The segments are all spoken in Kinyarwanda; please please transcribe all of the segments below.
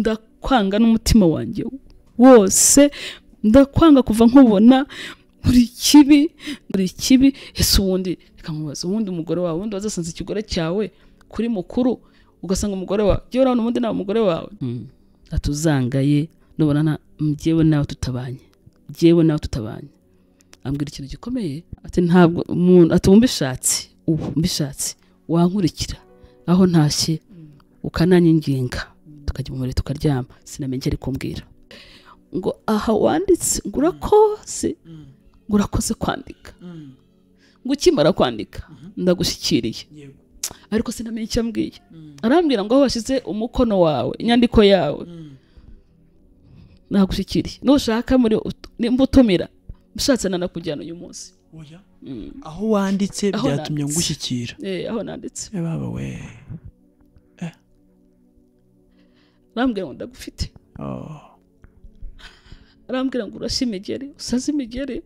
ndakwanga n'umutima wanjye wose ndakwanga kuva nkubona buri kibi buri kibi ese ubundi reka nkubaza ubundi umugore wawe ubundi wazasanze ikigore cyawe kuri mukuru ugasanga umugore wawe jya urabona ubundi nta mugore wawe hmm. atuzangaye nubona njyewe nawe tutabanye njyewe nawe tutabanye ambwira ikintu gikomeye ati ntabwo umuntu atumva ubu ubu mbishatse wankurikira aho ntashye ukananye ukananyinginga tukajya mu buriri tukaryama sinamenye icyo ari kumbwira ngo aha wanditse ngo urakoze mm. ngo urakoze kwandika mm. ngo ukimara kwandika mm-hmm. ndagushyikiriye ariko sinamenye icyo ambwiye mm. arambwira ngo aho washyize umukono wawe inyandiko yawe nagushyikiriye nushaka muri nimba utumira ushatse nanakujyana uyu munsi aho wanditse byatumye ngushyikira eh, aho nanditse eh, we Oh. arambwira ngo ndagufite arambwira ngo urashye imigeri usaze imigeri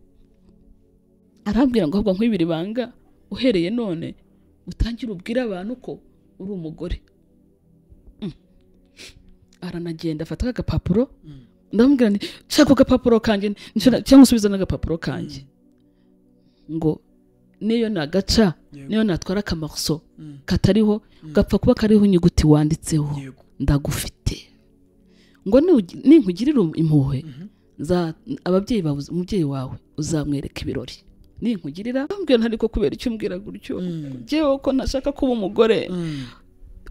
arambwira ngo ahubwo nk'ibiri banga uhereye none utangire ubwire abantu ko uri umugore mm. aranagenda afata agapapuro mm. ndamubwira nti nshaka agapapuro kanjye cyangwa usubiza n'agapapuro kanjye mm. ngo niyo nagaca niyo natwara akamaso katariho gapfa kuba kariho inyuguti wanditseho ndagufite ngo ninkugirira um-, impuhwe mhm. ababyeyi babuze umubyeyi wawe uzamwereka ibirori ninkugirira mbwira ntari ko kubera icyo umbwira gutyo ngewe mm. ko ntashaka kuba umugore mm.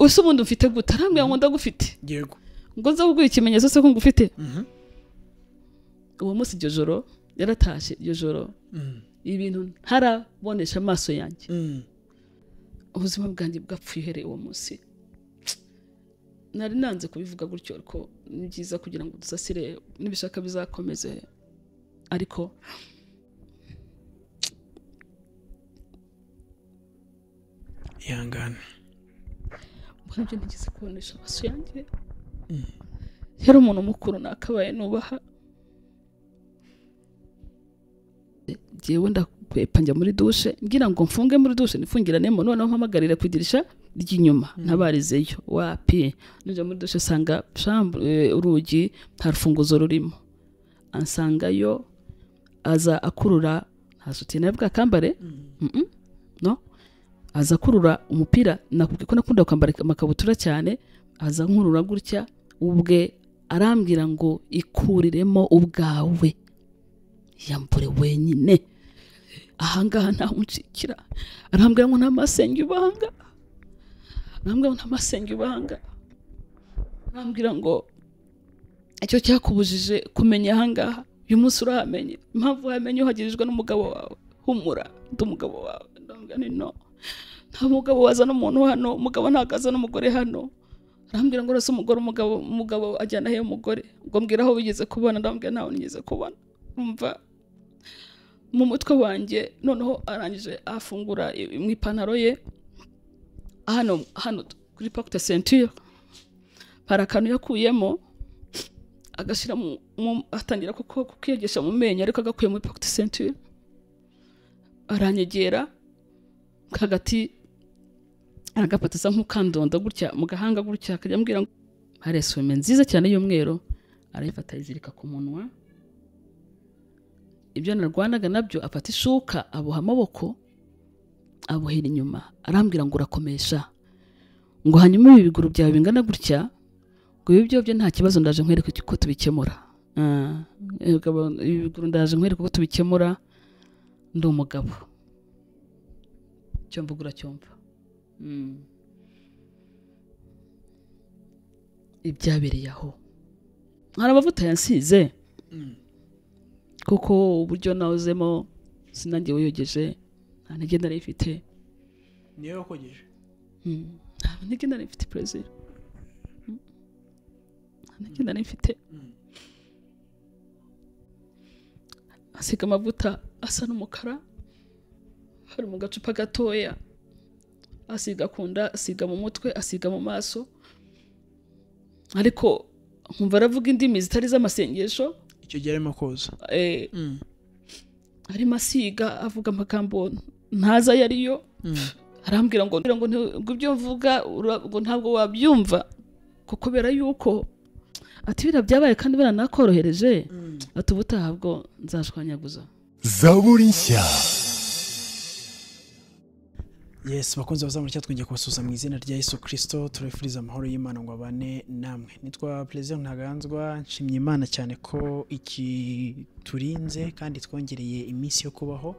usa ubundi ufite gute arambwira ngo ndagufite ngo nza kuguha ikimenyetso se ko ngufite mhm. uwo munsi iryo joro yaratashye iryo joro mm. ibintu ntarabonesha amaso yanjye ubuzima bwanjye bwapfuye uhereye uwo munsi nari nanze kubivuga gutyo ariko ni byiza kugira ngo dusasire n'ibishaka bizakomeze ariko ihangane mbona ibyo ntigeze kubonesha amaso yanjye mm. yari umuntu mukuru nakabaye nubaha ngewe ndakwepa njya muri dushe ngira ngo mfunge muri dushe nifungiranemo noneho mpamagarire ku idirishya ry'inyuma mm. ntabarizeyo wapi ninjya muri dushe usanga eh, urugi nta rufunguzo rurimo ansangayo aza akurura nta sutiye bwakambare mm. no aza akurura umupira nakubwiye ko nakunda kwambara amakabutura cyane aza nkurura gutya ubwe arambwira ngo ikuriremo ubwawe yambure wenyine ahangaha ntamucikira arambwira ngo ntamasenge ibanga arambwira ngo ntamasenge ibanga arambwira ngo icyo cyakubujije kumenya ahangaha uyu munsi urahamenye impamvu wamenye uhagirijwe n'umugabo wawe humura ndi umugabo wawe ndambwira ni no nta mugabo wazana umuntu hano umugabo ntabwo azana umugore hano arambwira ngo urasa umugore umugabo umugabo ajyana he umugore ngo mbwira aho wigeze kubona ndabwira ntawe nigeze kubona umva mu mutwe wanjye noneho arangije afungura mu ipantaro ye hano hano kuri pakite sentire hari akantu yakuyemo agashyira mu atangira kukiyogesha mu menyo ariko agakuye muri pakite sentire aranyegera hagati aragafatiza nk'ukandondo gutya mu gahanga gutya akajya ambwira ngo hari esume nziza cyane y'umweru arayifata ayizirika ku munwa ibyo narwanaga nabyo afata ishuka aboha amaboko abuhera inyuma arambwira ngo urakomesha ngo hanyuma ibi biguru byawe bingana gutya ngo ibi byo nta kibazo ndaje nkwereke ko tubikemura ah, ibi biguru ndaje nkwereke ko tubikemura ndi umugabo cyumva ugura cyumva hmm. ibyabereye aho hari amavuta yansize hmm. kuko uburyo nawuzemo sinange wiyogeje nta ntege nari ifite niyo wakogeje hmm, nta ntege nari perezida nta ntege nari asiga amavuta asa n'umukara hari mu gacupa gatoya asiga ku nda asiga mu mutwe asiga mu maso ariko nkumva aravuga indimi zitari iz'amasengesho icyo gihe arimo koza eh, mm. arimo asiga avuga amagambo ntaza ayo yo mm. arambwira ngo ngo ibyo mvuga ngo ntabwo wabyumva kubera yuko ati biriya byabaye kandi biranakorohereje mm. ati ubutaha bwo nzashwanyaguza zaburi nshya yesi bakunze bazamura twongeye kubasuhuza mu izina rya yesu kirisito turefuriza amahoro y'imana ngo abane namwe nitwa perezida ntaganzwa nshimye imana cyane ko iki turinze kandi twongereye iminsi yo kubaho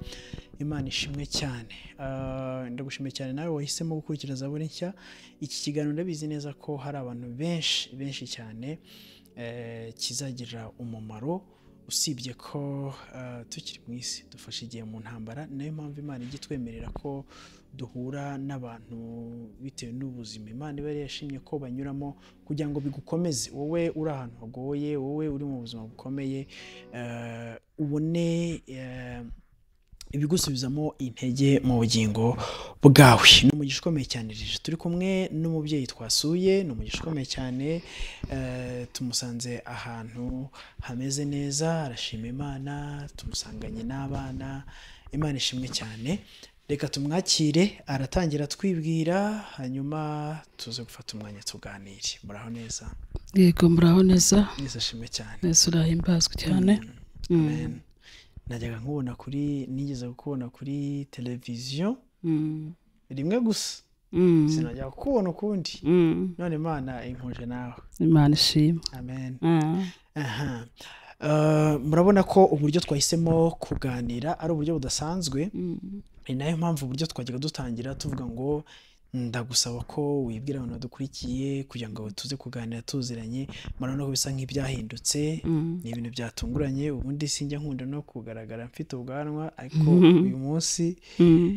imana ishimwe cyane ah, ndagushimiye cyane nawe wahisemo gukurikira zaburi nshya iki kiganiro ndabizi neza ko hari abantu benshi benshi cyane eh, kizagira umumaro usibye ko eh, tukiri mu isi dufashe igihe mu ntambara nayo mpamvu imana ijya itwemerera ko duhura n'abantu bitewe n'ubuzima imana iba yashimye ko banyuramo kugira ngo bigukomeze wowe uri ahantu hagoye wowe uri mu buzima bukomeye eh, ubone eh, ibigusubizamo intege mu bugingo bwawe ni umugisha ukomeye cyane rije turi kumwe n'umubyeyi twasuye ni umugisha ukomeye cyane eh, tumusanze ahantu hameze neza arashima imana tumusanganye n'abana imana ishimwe cyane reka tumwakire aratangira twibwira hanyuma tuze gufata umwanya tuganire muraho neza yego muraho neza neza ashimwe cyane neza urahimbazwe cyane mm. najyaga nkubona kuri nigeze kukubona kuri televiziyo mm. rimwe gusa mm. sinajya kubona ukundi mm. none imana inkoje nawe imana ishima amen ah. eh, murabona ko uburyo twahisemo kuganira ari uburyo budasanzwe ni nayo mpamvu uburyo twajyaga dutangira tuvuga ngo ndagusaba ko wibwira abantu badukurikiye kugira ngo tuze kuganira tuziranye murabona ko bisa nk'ibyahindutse mm. ni ibintu byatunguranye ubundi sinjya nkunda no kugaragara mfite ubwanwa ariko mm-hmm. uyu munsi mm.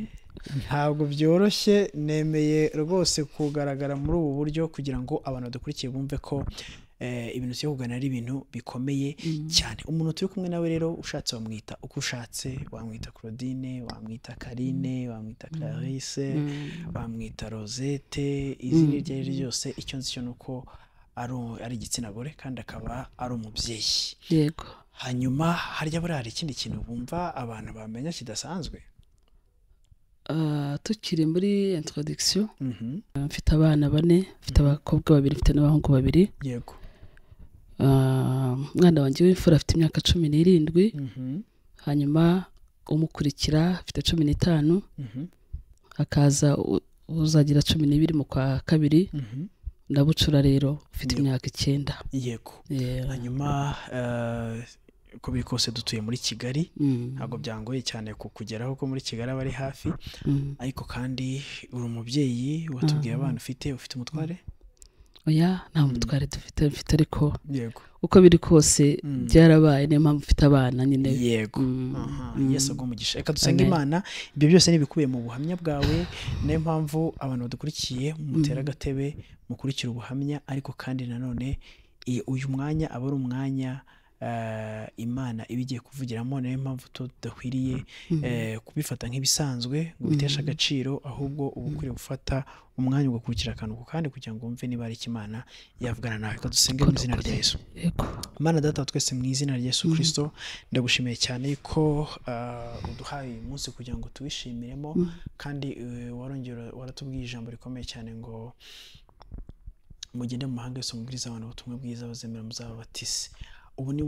ntabwo byoroshye nemeye rwose kugaragara muri ubu buryo kugira ngo abantu badukurikiye bumve ko Eh, ibintu byo kugana ari ibintu bikomeye mm-hmm. cyane umuntu turi kumwe nawe rero ushatse wamwita uko ushatse wamwita claudine wamwita karine mm-hmm. wamwita clarisse mm-hmm. wamwita rosette izina iryo ari ryo ryose icyo nzi cyo ni uko ari igitsina gore kandi akaba ari umubyeyi yego hanyuma harya buriya hari ikindi kintu bumva abantu bamenya kidasanzwe ah, tukiri muri introduction ah, mfite abana bane mfite abakobwa babiri mfite n'abahungu babiri yego umwana wanjye w'imfura afite imyaka cumi n'irindwi mhm. hanyuma umukurikira afite cumi n'itanu hakaza mhm. uzagira cumi n'ibiri mu kwa kabiri mhm. ndabucura rero ufite imyaka icyenda yego hanyuma eh, uko biri kose dutuye muri kigali mm. ntabwo byangoye cyane kukugeraho ko muri kigali aba ari hafi mm. ariko kandi uri umubyeyi watubwiye ah. abana ufite ufite umutware oya nta mutware hmm. dufite mfite ariko uko biri kose hmm. byarabaye niyo mpamvu mfite abana nyine yego hmm. yesu umugisha reka dusenge imana ibyo byose ni mu buhamya bwawe niyo mpamvu abantu badukurikiye mutera agatebe mukurikira ubuhamya ariko kandi nanone uyu mwanya aba ari umwanya Eh, imana iba igiye kuvugiramo niyo mpamvu tudakwiriye mm-hmm. eh, kubifata nk'ibisanzwe ngo biteshe mm-hmm. agaciro ahubwo uba ukwiriye gufata umwanya ugakurikira akantu ku kandi kugira ngo wumve niba ari imana yavugana nawe reka dusenge mu izina rya Yesu Imana data twese mu izina rya Yesu kirisito mm-hmm. ndagushimiye cyane ko eh, uduhaye uyu munsi kugira ngo tuwishimiremo kandi warongera waratubwiye ijambo rikomeye cyane ngo mugende mu mahanga yose mubwiriza abantu ubutumwa bwiza bazemera muzaba batisi Ubu ni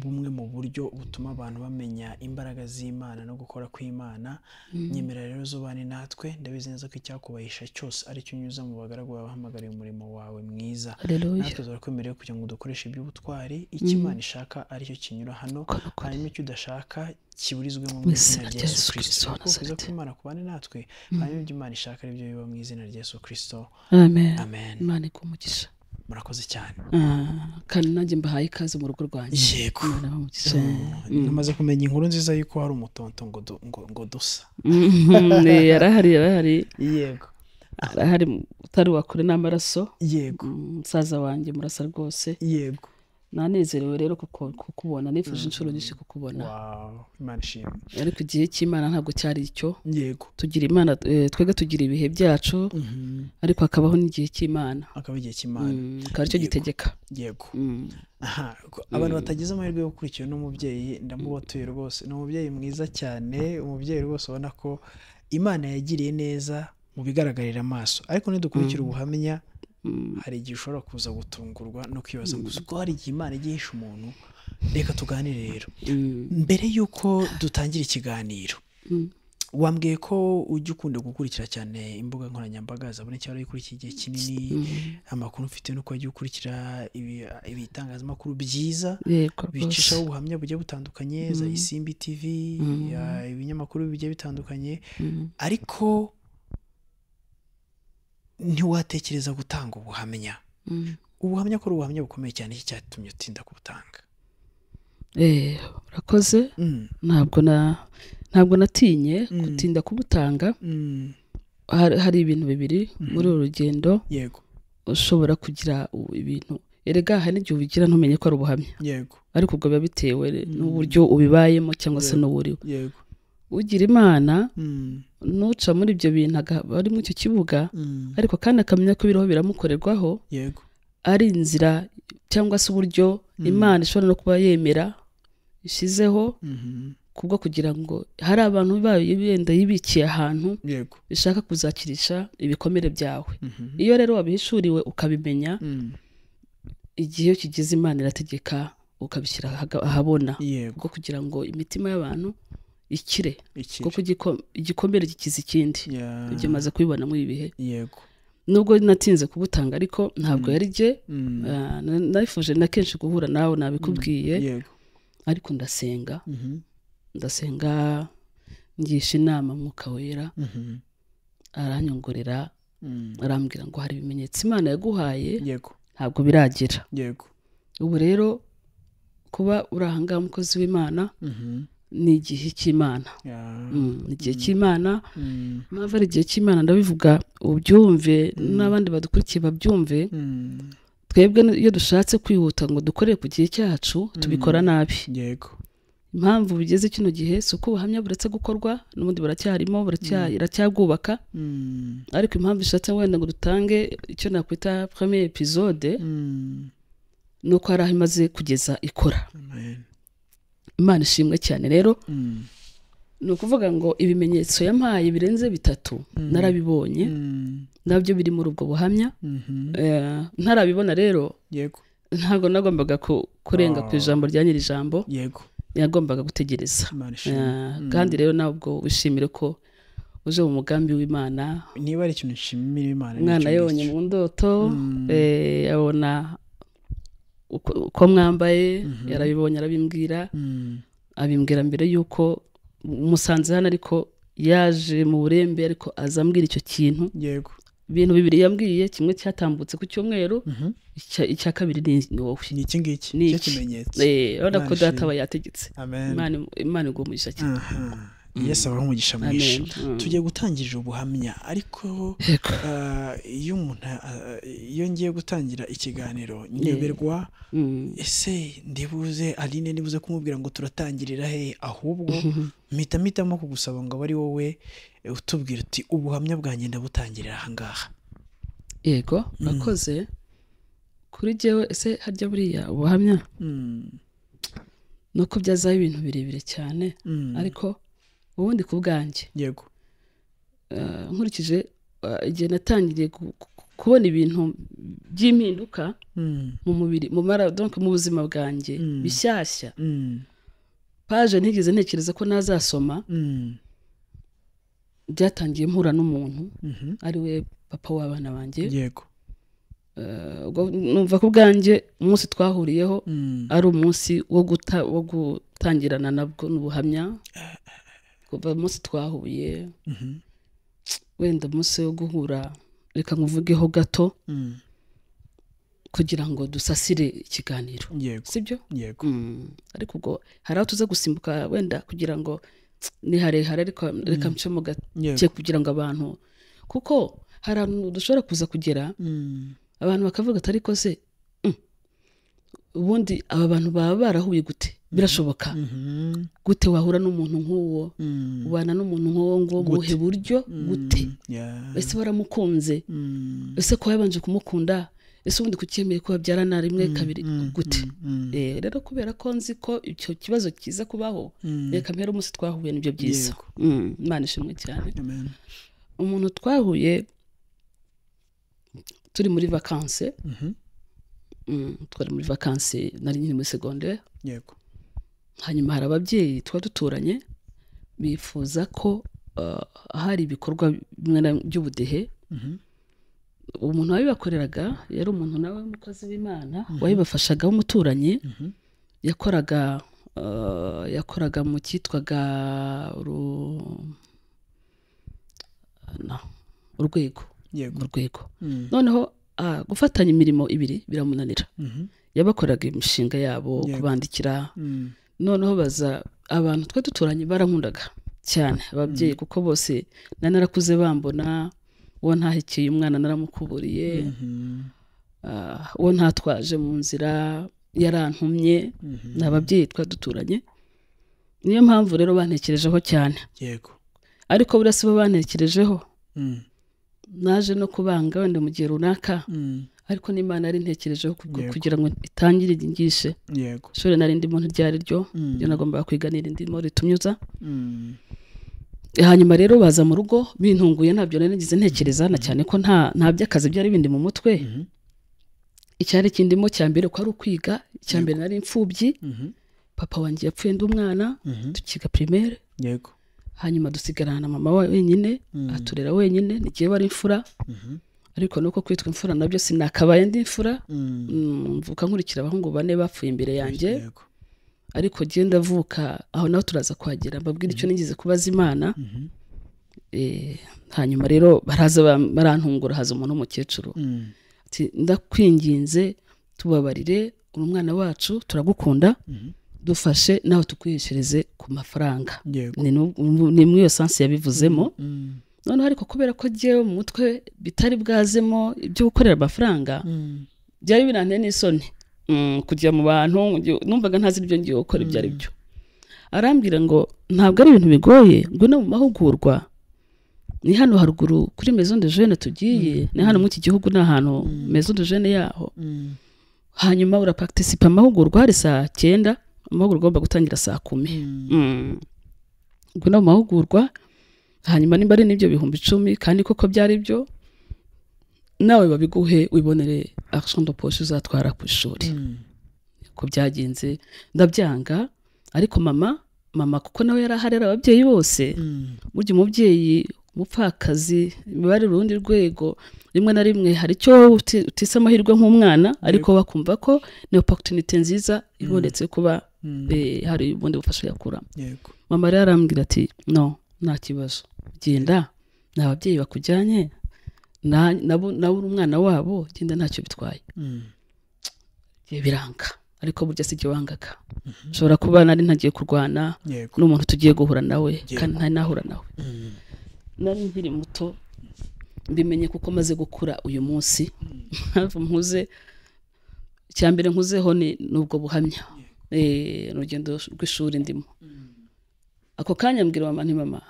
bumwe mu buryo butuma abantu bamenya imbaraga z'Imana no gukora kw'Imana mm-hmm. nyemera rero zubane natwe ndabizi neza ko icyakubahisha cyose aricyo unyuza mu bagaragu bawe umurimo wawe mwiza natwe turakwemereye kugira ngo dukoreshe iby'ubutwari icyo mm-hmm. Imana ishaka aricyo kinyura hano hanyuma icyo udashaka kiburizwe mu izina rya Yesu kirisito kuko ko Imana kubane natwe mm-hmm. hanyuma ibyo Imana ishaka aribyo biba mu izina rya Yesu kirisito amen amen Imana umugisha murakoze cyane ah, kandi nanjye mbahaye ikaze mu rugo rwanjye yego mm. namaze kumenya inkuru nziza y'uko hari umutonto ngo dusa mm-hmm. eh, yarahari yarahari yego arahari utari wakure n'amaraso yego umusaza mm, wanjye murasa rwose yego nanezerewe rero kukubona nifuje mm. inshuro nyinshi kukubona ariko igihe cy'imana ntabwo cyari icyo tugira imana eh, twega tugira ibihe byacu mm-hmm. ariko hakabaho n'igihe cy'imana akaba igihe cy'imana akaba mm, aricyo gitegeka yego mm. abantu batagize amahirwe yo gukurikira uno mubyeyi ndamubatuye rwose ni umubyeyi mwiza cyane umubyeyi rwose ubona ko imana yagiriye neza mu bigaragarira amaso ariko ntidukurikire ubuhamya Mm. hari igihe ushobora kuza gutungurwa no kwibaza ngo mm. uzi ko hari igihe imana igihisha umuntu reka tuganire rero mm. mbere y'uko dutangira ikiganiro wambwiye ko ujya ukunda gukurikira cyane imbuga nkoranyambaga zabonekera ari kuri iki gihe kinini amakuru mfite nuko wajya ukurikira ibitangazamakuru byiza bicishaho ubuhamya bugiye butandukanye za isimbi tivi ibinyamakuru bigiye bitandukanye ariko ntiwatekereza gutanga ubuhamya mm. ubuhamya ko ari ubuhamya bukomeye cyane cyatumye utinda kubutanga eh, urakoze mm. ntabwo na ntabwo natinye gutinda mm. kubutanga hari ibintu bibiri mm-hmm. muri uru rugendo yego ushobora kugira ibintu erega hari n'igihe ubigira ntumenye ko ari ubuhamya yego ariko ubwo biba bitewe n'uburyo ubibayemo cyangwa se n'uwo uriwe ugira imana mm. n'uca muri ibyo bintu bari mu icyo kibuga mm. ariko kandi akamenya ko ibiriho biramukorerwaho ari inzira cyangwa se uburyo mm. imana ishobora no kuba yemera ishyizeho mm-hmm. kubwo kugira ngo hari abantu bayo yenda yibikiye ahantu bishaka kuzakirisha ibikomere byawe mm-hmm. iyo rero wabihishuriwe ukabimenya igihe kigize imana irategeka ukabishyira ahabona kuko kugira ngo imitima y'abantu ikire kuko igikomere gikiza ikindi ibyo maze kubibona muri ibi bihe yego nubwo natinze kubutanga ariko ntabwo mm. yari jye mm. ah, nayifuje na kenshi guhura nawe nabikubwiye mm. ariko ndasenga mm-hmm. ndasenga ngisha inama mwuka wera mm-hmm. aranyongorera arambwira ngo hari ibimenyetso imana yaguhaye ntabwo biragira ubu rero kuba uri ahangaha umukozi w'imana mm-hmm. ni igihe cy'imana mm, ni igihe mm. cy'imana impamvu mm. ari igihe cy'imana ndabivuga ubyumve n'abandi badukurikiye babyumve twebwe iyo dushatse kwihuta ngo dukore ku gihe cyacu tubikora nabi yego impamvu bigeze kino gihe si uko ubuhamya buretse gukorwa n'ubundi buracyarimo buracyabwubaka ariko impamvu bishatse wenda ngo dutange icyo nakwita premiye epizode ni uko hari aho imaze kugeza ikora imana ishimwe cyane rero mm. ni ukuvuga ngo ibimenyetso yampaye birenze bitatu mm. narabibonye mm. nabyo biri muri ubwo buhamya mm-hmm. eh, ntarabibona rero ntabwo nagombaga kurenga ku ah. ijambo rya nyiri ijambo yagombaga gutegereza eh, kandi rero ntabwo wishimire ko uje mu mugambi w'imana niba ari ikintu nshimira imana mwana yonye mu ndoto eh, abona uko mwambaye mhm. yarabibonye arabimbwira mm. abimbwira mbere y'uko musanze hano ariko yaje mu burembe ariko aza ambwira icyo kintu yego ibintu bibiri yambwiye kimwe cyatambutse ku cyumweru mhm. icya kabiri ni wowe ni iki ngiki ni iki eh, urabona ko data aba yategetse imana igwa cyane yesu mm. abaho umugisha mwinshi mm. tugiye gutangirira ubuhamya ariko uh, iyo umuntu uh, iyo ngiye gutangira ikiganiro nyoberwa mm. ese ndibuze aline nibuze kumubwira ngo turatangirira he ahubwo mpita mpitamo kugusaba ngo ari wowe eh, utubwira uti ubuhamya bwanjye ndabutangirira ahangaha yego urakoze kuri jyewe ese harya buriya ubuhamya ni uko byazaho ibintu birebire cyane ariko ubundi ku bwanjye yego eh, nkurikije eh, igihe natangiriye kubona ibintu by'impinduka hmm. mu mubiri mu maradonke mu buzima bwanjye hmm. bishyashya hmm. paje ntigeze ntekereza ko nazasoma byatangiye mpura n'umuntu mhm. ari we papa w'abana banjye yego eh, numva ko bwanjye umunsi twahuriyeho ari umunsi wo gutangirana nabwo n'ubuhamya kuva umunsi twahuye mhm. wenda umunsi wo guhura reka nkuvugeho gato mm. kugira ngo dusasire ikiganiro sibyo yego mm. ariko ubwo hari aho tuza gusimbuka wenda kugira ngo ni harehare reka mce mm. mu gake kugira ngo abantu kuko hari ahantu dushobora kuza kugera abantu bakavuga atari ko se ubundi aba bantu baba barahuye gute Mm-hmm. birashoboka mm-hmm. gute wahura n'umuntu nk'uwo mm. ubana n'umuntu nk'uwo ngo buhe buryo mm. gute ese waramukunze mm. ese ko yabanje kumukunda ese ubundi kucyemeye ko babyarana rimwe kabiri gute eh, rero kubera ko nzi ko icyo kibazo kiza kubaho reka mbere umunsi twahuye nibyo byiza imana ishimwe cyane umuntu twahuye turi muri vakanse mm-hmm. twari muri vakanse nari nyine muri segonderi yego hanyuma hari ababyeyi tuba duturanye bifuza ko eh, hari ibikorwa by'ubudehe mm-hmm. umuntu wabibakoreraga yari umuntu nawe w'umukozi w'imana mm-hmm. wabibafashaga w'umuturanyi mm-hmm. yakoraga eh, yakoraga mu cyitwaga urwego urwego mm. noneho ah, gufatanya imirimo ibiri biramunanira yabakoraga imishinga yabo kubandikira mm. noneho baza abantu twe duturanye barankundaga cyane ababyeyi mm. kuko bose nari narakuze bambona uwo ntahikiye umwana naramukuburiye mm-hmm. uh, uwo ntatwaje mu nzira yarantumye mm-hmm. ni ababyeyi twari duturanye niyo mpamvu rero bantekerejeho cyane yego ariko burya si bo bantekerejeho mm. naje no kubanga wenda mu gihe runaka mm. ariko n'imana yari intekerejeho kugira ngo itangire ngishe ishuri nari ndimo ryari ryo mm. ryo nagombaga kwiga ndimo ritumyuza mm. hanyuma rero baza mu rugo bintunguye ntabyo nari nagize ntekereza na mm. cyane ko nta nta by'akazi byari bindi mu mutwe mm-hmm. icyari kindimo cya mbere ko ari ukwiga icya mbere nari imfubyi mm-hmm. papa wanjye yapfuye ndi umwana mm-hmm. tukiga primaire hanyuma dusigarana na mama wenyine aturera wenyine n'igihe wari imfura ariko nuko kwitwa imfura nabyo sinakabaye ndi imfura mm. Mm, mvuka nkurikira abahungu bane bapfuye imbere yanjye ariko genda ndavuka aho naho turaza kuhagera mbabwira icyo mm. nigeze kubaza imana mhm. eh, hanyuma rero baraza barantungura haza umuntu w'umukecuru ndakwinginze tubabarire uri umwana wacu turagukunda mhm. dufashe nawe tukwishyureze ku mafaranga ni muri iyo sansi yabivuzemo noneho ariko kubera ko ngewe mu mutwe bitari bwazemo ibyo gukorera amafaranga mm. byari biranteye n'isoni mm, kujya mu bantu numvaga ntazi ibyo ngiye gukora ibyo ari byo mm. arambwira ngo ntabwo ari ibintu bigoye ngo no mu mahugurwa ni hano haruguru kuri mezo de jene tugiye ni hano muri iki gihugu ni ahantu mezo de jene yaho hanyuma urapagitisipa amahugurwa hari saa cyenda amahugurwa agomba gutangira saa kumi ngo no mu mahugurwa hanyuma nimba ari n'ibyo bihumbi icumi kandi koko byari byo nawe babiguhe wibonere action de uzatwara ku ishuri hmm. ko byagenze ndabyanga ariko mama mama kuko nawe yari aharera ababyeyi bose hmm. burya umubyeyi umupfakazi biba ari urundi rwego rimwe na rimwe hari icyo utise amahirwe nk'umwana ariko bakumva ko ni oporutunite nziza hmm. ibonetse kuba eh, hari ubundi bufasha yakuramo mama yari arambwira ati no nta kibazo genda ni ababyeyi bakujyanye nawe uri umwana wabo genda ntacyo bitwaye hmm. biranga ariko burya si igihe wangaga ushobora mhm. kuba nari ntagiye kurwana n'umuntu tugiye guhura nawe kandi nta nahura nawe hmm. nari nkiri muto mbimenye kuko maze gukura uyu munsi nkuze hmm. icya mbere nkuzeho ni ubwo buhamya eh, urugendo rw'ishuri ndimo ako kanya mbwira mama ni mama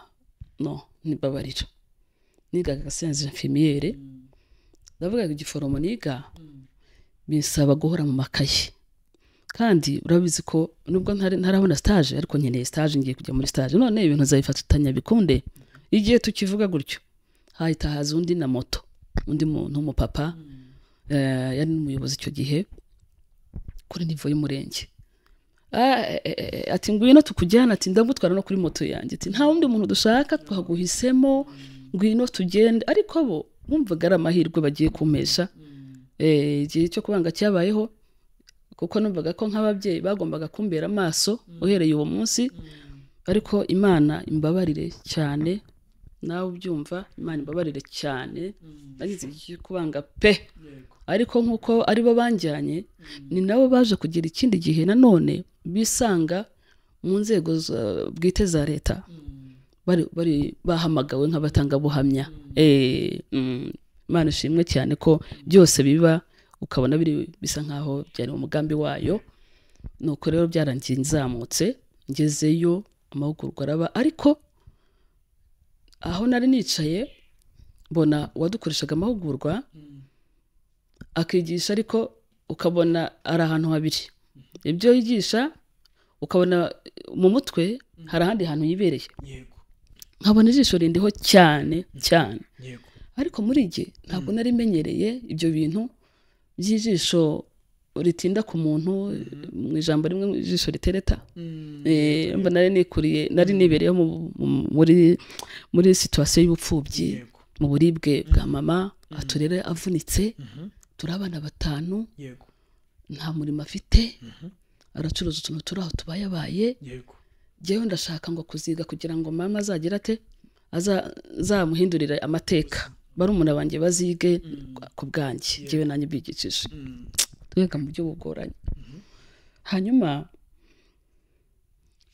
no ntibabarira nigaga agasenzi infimiyere ndavuga igiforomo niga bisaba guhora mu makayi kandi urabizi ko nubwo ntarabona stage ariko nkeneye stage ngiye kujya muri stage none ibintu nzabifatanya bikunde igihe tukivuga gutyo hahita haza undi na moto undi muntu w'umupapa eh, yari n'umuyobozi icyo gihe kuri nivo y'umurenge Ah, eh, eh, eh, ati ngwino tukujyana ati ndamutwara no kuri moto yanjye ati nta wundi muntu dushaka twaguhisemo ngwino tugende ariko bo bumvaga ari amahirwe bagiye kumesha mm. igihe cyo kubanga cyabayeho kuko numvaga ko nk'ababyeyi bagombaga kumbera amaso mm. uhereye uwo munsi mm. ariko imana imbabarire cyane nawe ubyumva imana imbabarire cyane nagize igihe cyo kubanga pe ariko nk'uko ari bo banjyanye ni nabo baje kugira ikindi gihe nanone bisanga mu nzego bwite za leta bari bahamagawe nk'abatangabuhamya mm. Eh, mm, imana ishimwe cyane ko byose biba ukabona biri bisa nk'aho byari mu mugambi wayo ni uko rero byarangiye nzamutse ngezeyo amahugurwa araba ariko aho nari nicaye mbona uwadukoreshaga amahugurwa mm. akigisha ariko ukabona ari ahantu habiri ibyo yigisha ukabona mu mutwe hari ahandi hantu yibereye nkabona ijisho rindiho cyane cyane ariko muri igihe ntabwo mm. nari menyereye ibyo bintu by'ijisho ritinda ku muntu mm. mu ijambo rimwe mu ijisho ritereta mm. eh, mba nari nikuriye nari nibereye nibereyeho muri situwasiyo y'ubupfubyi mu buribwe bwa mama aturere avunitse mm-hmm. turi abana batanu nta murimo afite mhm. aracuruza utuntu turi aho tubayabaye yewe ndashaka ngo kuziga kugira ngo mama azagira ate azamuhindurire amateka barumuna banjye bazige mm. ku bwanjye yewe nanjye bigicije mm. twiga mu buryo bugoranye mhm. hanyuma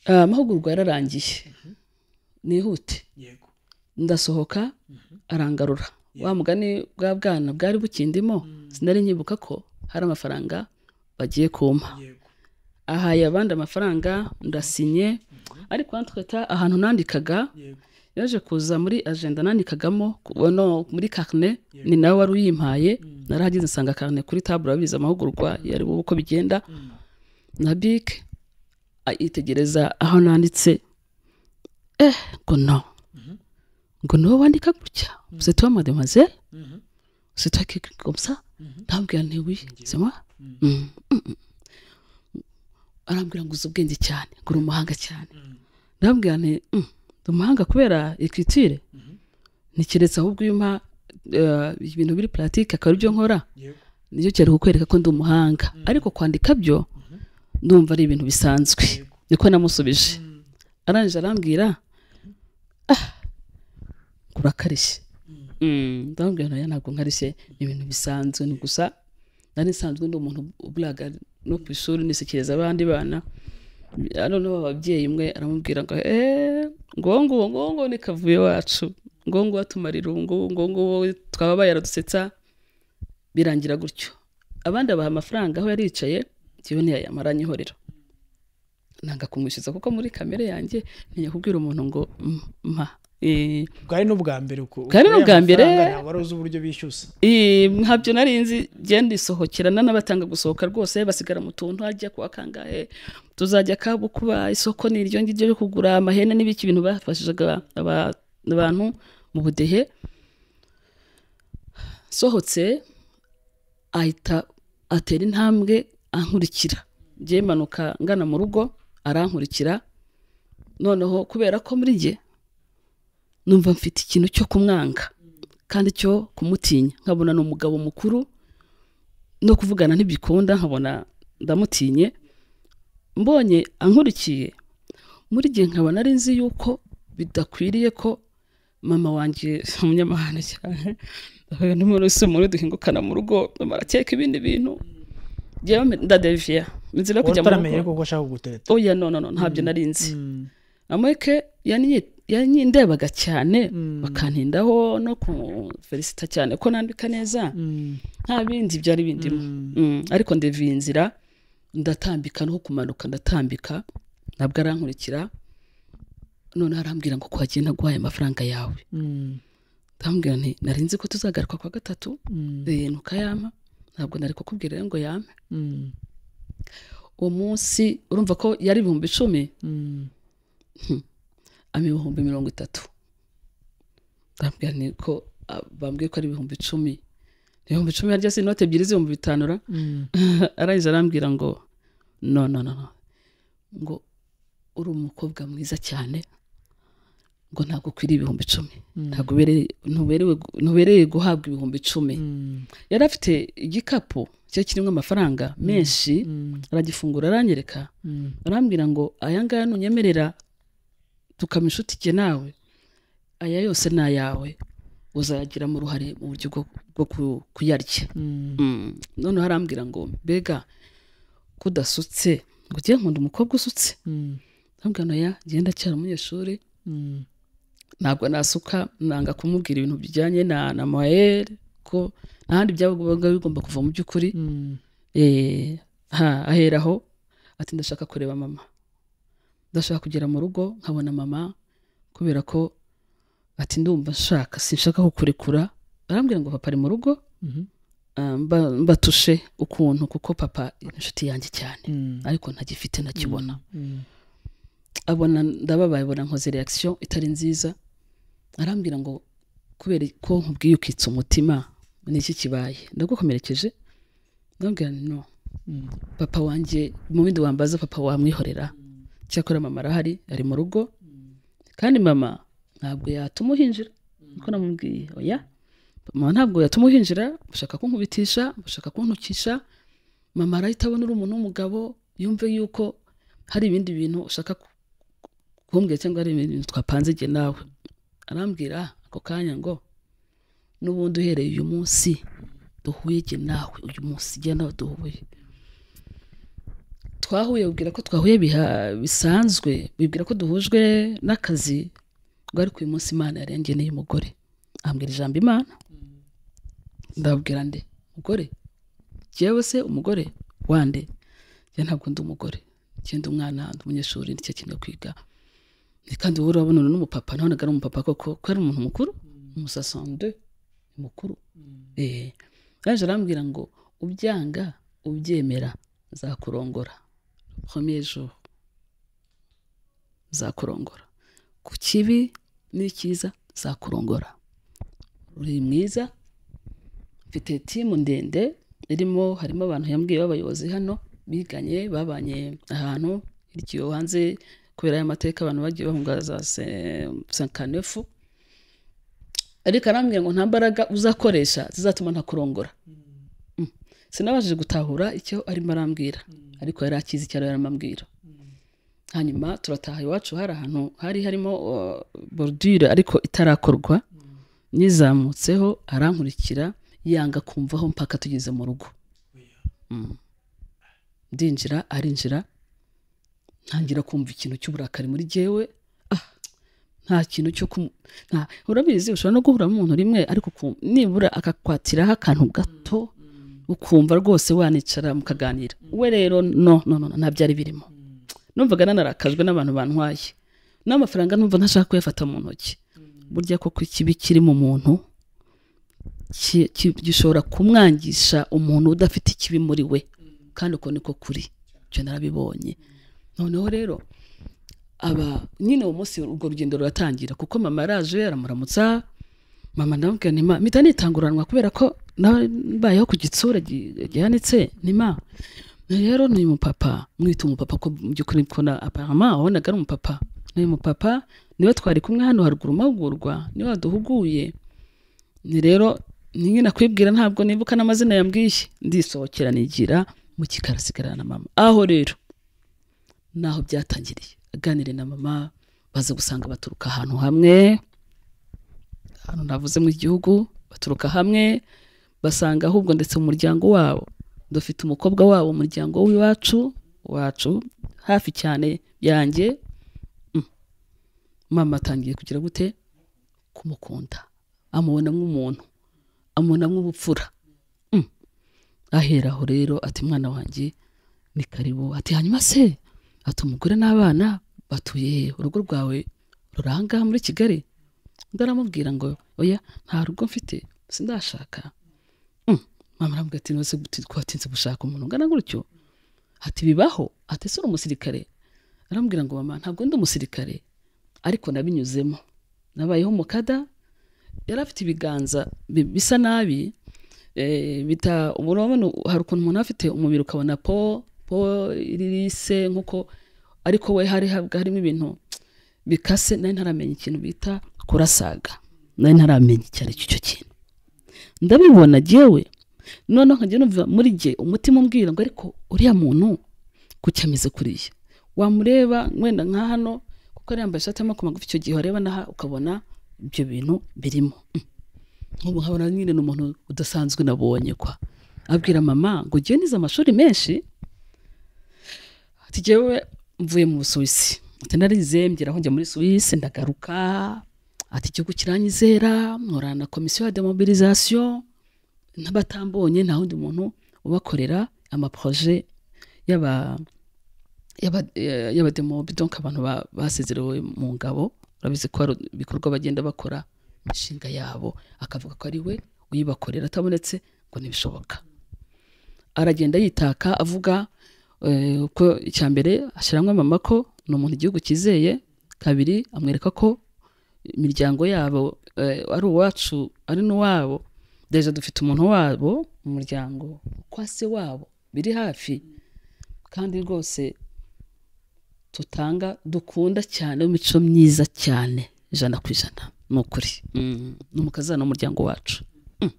ah, amahugurwa yararangiye mhm. nihute ndasohoka arangarura wa mugani bwa bwana bwari bukindimo mm. sinari nyibuka ko hari amafaranga bagiye kumpa ahaye abandi amafaranga ndasinye ariko twita ahantu nandikaga yaje kuza muri ajenda nandikagamo muri karine ni nawe wari uyimpaye narahageze nsanga karine kuri taburo abize amahugurwa yari uko bigenda na bike yitegereza aho nanditse eh ngo no mhm. ngo niwe wandika gutya vous êtes mademoiselle mhm. vous êtes toi qui Mhm. ntabwira ntiwi wiye sima mm. mm. mm, arambwira ngo uzi ubwenge cyane ngo uri umuhanga cyane ndambwira nti ndi umuhanga kubera ekwitire mhm. ntikiretse ahubwo iyo umpa eh, ibintu biri puratike akaba aribyo nkora nicyo cyari kukwereka ko ndi umuhanga ariko kwandika byo mhm. numva ari ibintu bisanzwe niko namusubije arangije arambwira ah urakarishye Mm. ndababwira nayo ntabwo nkarishye ni ibintu bisanzwe ni gusa nari nsanzwe ndi umuntu uburaga no ku ishuri nisekeza abandi bana noneho ababyeyi umwe aramubwira ngo eee ngongo ngongo ni kavuyo wacu ngongo watumara irungu ngongo twababaye aradusetsa birangira gutyo abandi abaha amafaranga aho yari yicaye njyewe ntiyayamaranye rero nanga kumwishyuza kuko muri kamere yanjye ntinyakubwira umuntu ngo mpa Eh, bwari n'ubwa mbere uko bwari n'ubwa mbere ntabwo uzi uburyo bishyuza eh, nkabyo nari nzi genda isohokerana n'abatanga gusohoka rwose basigara mu tuntu hajya kwa kangahe tuzajya kabukuba isoko ni iryo ngiryo ryo kugura amahene n'ibiki ibintu bafashaga abantu mu budehe sohotse ahita atera intambwe ankurikira njye manuka ngana mu rugo arankurikira noneho kubera ko muri jye numva mfite ikintu cyo kumwanga kandi cyo kumutinya nkabona ni umugabo mukuru no kuvugana ntibikunda nkabona ndamutinye mbonye ankurikiye muri gihe nkaba nari nzi yuko bidakwiriye ko mama wanjye umunyamahane cyane n'umunsi muri duhingukana mu rugo barakeka ibindi bintu ndadeviya inzira yo kujya mu rugo oya oh no no ntabyo nari nzi mm. amureke yaniyita yandebaga cyane mm. bakantindaho no kumferisita cyane ko nandika neza mm. nta bindi byari bindimo mm. ariko ndeviye inzira ndatambika no kumanuka ndatambika ntabwo arankurikira none arambwira ngo kwagiye naguhaye amafaranga yawe ndambwira nti narinzi ko tuzagaruka kwa gatatu ntukayampa ntabwo nari kukubwira ngo yame uwo munsi urumva ko yari ibihumbi icumi hmm. ibihumbi mirongo itatu bambwira ko ah, bambwiye ko ari ibihumbi icumi ibihumbi icumi harya si inote ebyiri z'ibihumbi bitanu mm. arangije arambwira ngo no no no no ngo uri umukobwa mwiza cyane ngo ntabwo ukwiriye ibihumbi icumi mm. ntabwo ntubereye guhabwa ibihumbi icumi mm. yari afite igikapu cyari kirimo amafaranga menshi aragifungura aranyereka arambwira ngo aya ngaya nunyemerera tukaba inshuti igihe nawe aya yose ni ayawe uzayagiramo uruhare mu buryo bwo kuyarya mm. Mm. noneho arambwira ngo mbega kudasutse ngo ugiye nkunda umukobwa usutse ndabwira mm. ngo genda umunyeshuri ntabwo nasuka nanga kumubwira ibintu bijyanye na mayeri ko ntahandi byabaga bigomba kuva mu by'ukuri eh, aheraho ati ndashaka kureba mama ndashaka kugera mu rugo nkabona mama kubera ko ati ndumva nshaka sinshaka kukurekura arambwira ngo papa ari mu rugo mhm. ah, mbatushe ukuntu kuko papa inshuti yanjye cyane mm. ariko ntagifite ntakibona mm. mm. abona ndababaye abona nkoze reakisiyo itari nziza arambwira ngo kubera ko nkubwiye umutima ni iki kibaye ndagukomerekeje ndabwira no papa wanjye mu bindi wambaza papa wamwihorera cyakora mama arahari ari mu rugo kandi mama ntabwo yatuma uhinjira niko namubwiye oya mama ntabwo yatuma uhinjira bashaka kunkubitisha bashaka kuntukisha mama arahita abona uri umuntu w'umugabo yumve yuko hari ibindi bintu ushaka kumbwira cyangwa hari ibindi bintu twapanze igihe nawe arambwira ako kanya ngo n'ubundi uhereye uyu munsi duhuye igihe nawe uyu munsi igihe nawe duhuye twahuye babwira ko twahuye bisanzwe bibwira ko duhujwe n'akazi bwari ku munsi imana yarengeneye umugore ambwira ijambo imana ndababwira nde mugore yewe se umugore wande ntabwo ndi umugore ngenda umwana umunyeshuri nicyo akeneye kwiga kandi wowe urabona n'umupapa ntabwo ari umupapa koko ko ari umuntu mukuru mm. umusasonde mukuru mm. eee eh. yaje arambwira ngo ubyanga ubyemera zakurongora premier jour zakurongora ku kibi n'icyiza zakurongora uri mwiza mfite timu ndende irimo harimo abantu yambwiye b'abayobozi hano biganye babanye ahantu iryo hanze kubera y'amateka abantu bagiye bahunga za sankanefu ariko arambwira ngo nta mbaraga uzakoresha zizatuma ntakurongora mm. Mm. sinabashije gutahura icyo arimo arambwira mm. ariko yari akizi icyo ariyo hanyuma turataha iwacu hari ahantu hari harimo borudire ariko itarakorwa nizamutseho arankurikira yanga kumvaho mpaka tugeze mu rugo mm. ndinjira arinjira ntangira kumva ikintu cy'uburakari muri jyewe ah, nta kintu cyo urabizi ushobora no guhura umuntu rimwe ariko nibura akakwatiraho akantu gato ukumva rwose wanicara mukaganira mm. we rero no no no nta byari birimo mm. numvaga nanarakajwe n'abantu bantwaye n'amafaranga numva ntashaka kuyafata mu ntoki mm. burya koko ikibi kiri mu muntu gishobora kumwangisha umuntu udafite ikibi muri we kandi uko niko kuri icyo narabibonye noneho rero aba nyine uwo munsi urwo rugendo ruratangira kuko mama yaraje aramuramutsa mama ndamubwira ni ma mpita nitanguranwa kubera ko nabayeho ku gitsura gihanitse ni ma rero ni umupapa mwita umupapa ko mu by'ukuri mbona aparama wabonaga ari umupapa ni umupapa niwe twari kumwe hano haruguru mahugurwa niwe waduhuguye ni rero nyine nakwibwira ntabwo nibuka n'amazina yambwiye ndisohokera nigira mu kikara na mama aho rero naho byatangiriye aganire na mama baza gusanga baturuka ahantu hamwe ahantu navuze mu gihugu baturuka hamwe basanga ahubwo ndetse umuryango wabo dufite umukobwa wabo umuryango w'iwacu wacu hafi cyane yanjye mm. mama atangiye kugira gute kumukunda amubona nk'umuntu amubona nk'ubupfura mm. ahera aho rero ati mwana wanjye ni karibu ati hanyuma se ati umugore n'abana batuye urugo rwawe ruranga muri kigali undi aramubwira ngo oya nta rugo mfite sindashaka mm, mama arambwira ati nose twatinze gushaka umuntu ungana gutyo ati bibaho ati ese umusirikare aramubwira ngo mama ntabwo ndi umusirikare ariko nabinyuzemo nabayeho umukada yari afite ibiganza bisa nabi eh, bita urabona hari ukuntu umuntu afite umubiri ukabona po po irise nk'uko ariko we hari harimo ibintu bikase nari ntaramenya ikintu bita kurasaga nari ntaramenya icyo ari cyo kintu ndabibona ngewe noneho nkajya numva muri njye umutima umbwira ngo ariko uriya muntu kuki ameze kuriya wamureba wenda nka hano kuko yari yambaye ishati y'amaboko magufi icyo gihe wareba n'aha ukabona ibyo bintu birimo mm. nk'ubu nkabona nyine ni umuntu udasanzwe nabonye kwa abwira mama ngo ngewe nize amashuri menshi tugewe mvuye mu busuwisi narize aho njya muri suwisi ndagaruka ati igihugu kiranyizera nkorana na komisiyo ya demobilisation n'abatambonye nta wundi muntu ubakorera amaproje y'aba y'abademobi donc abantu basezerewe mu ngabo urabizi ko hari ibikorwa bagenda bakora imishinga yabo akavuga ko ari we uyibakorera atabonetse ngo ntibishoboka aragenda yitaka avuga eh, ko icya mbere ashyiramo amama ko ni umuntu igihugu cyizeye kabiri amwereka ko imiryango yabo eh, ari uwacu ari n'uwabo deje dufite umuntu wabo mu muryango kwa se wabo biri hafi kandi rwose tutanga dukunda cyane w'imico myiza cyane ijana ku ijana ni ukuri mm. ni umukazana w'umuryango wacu mm.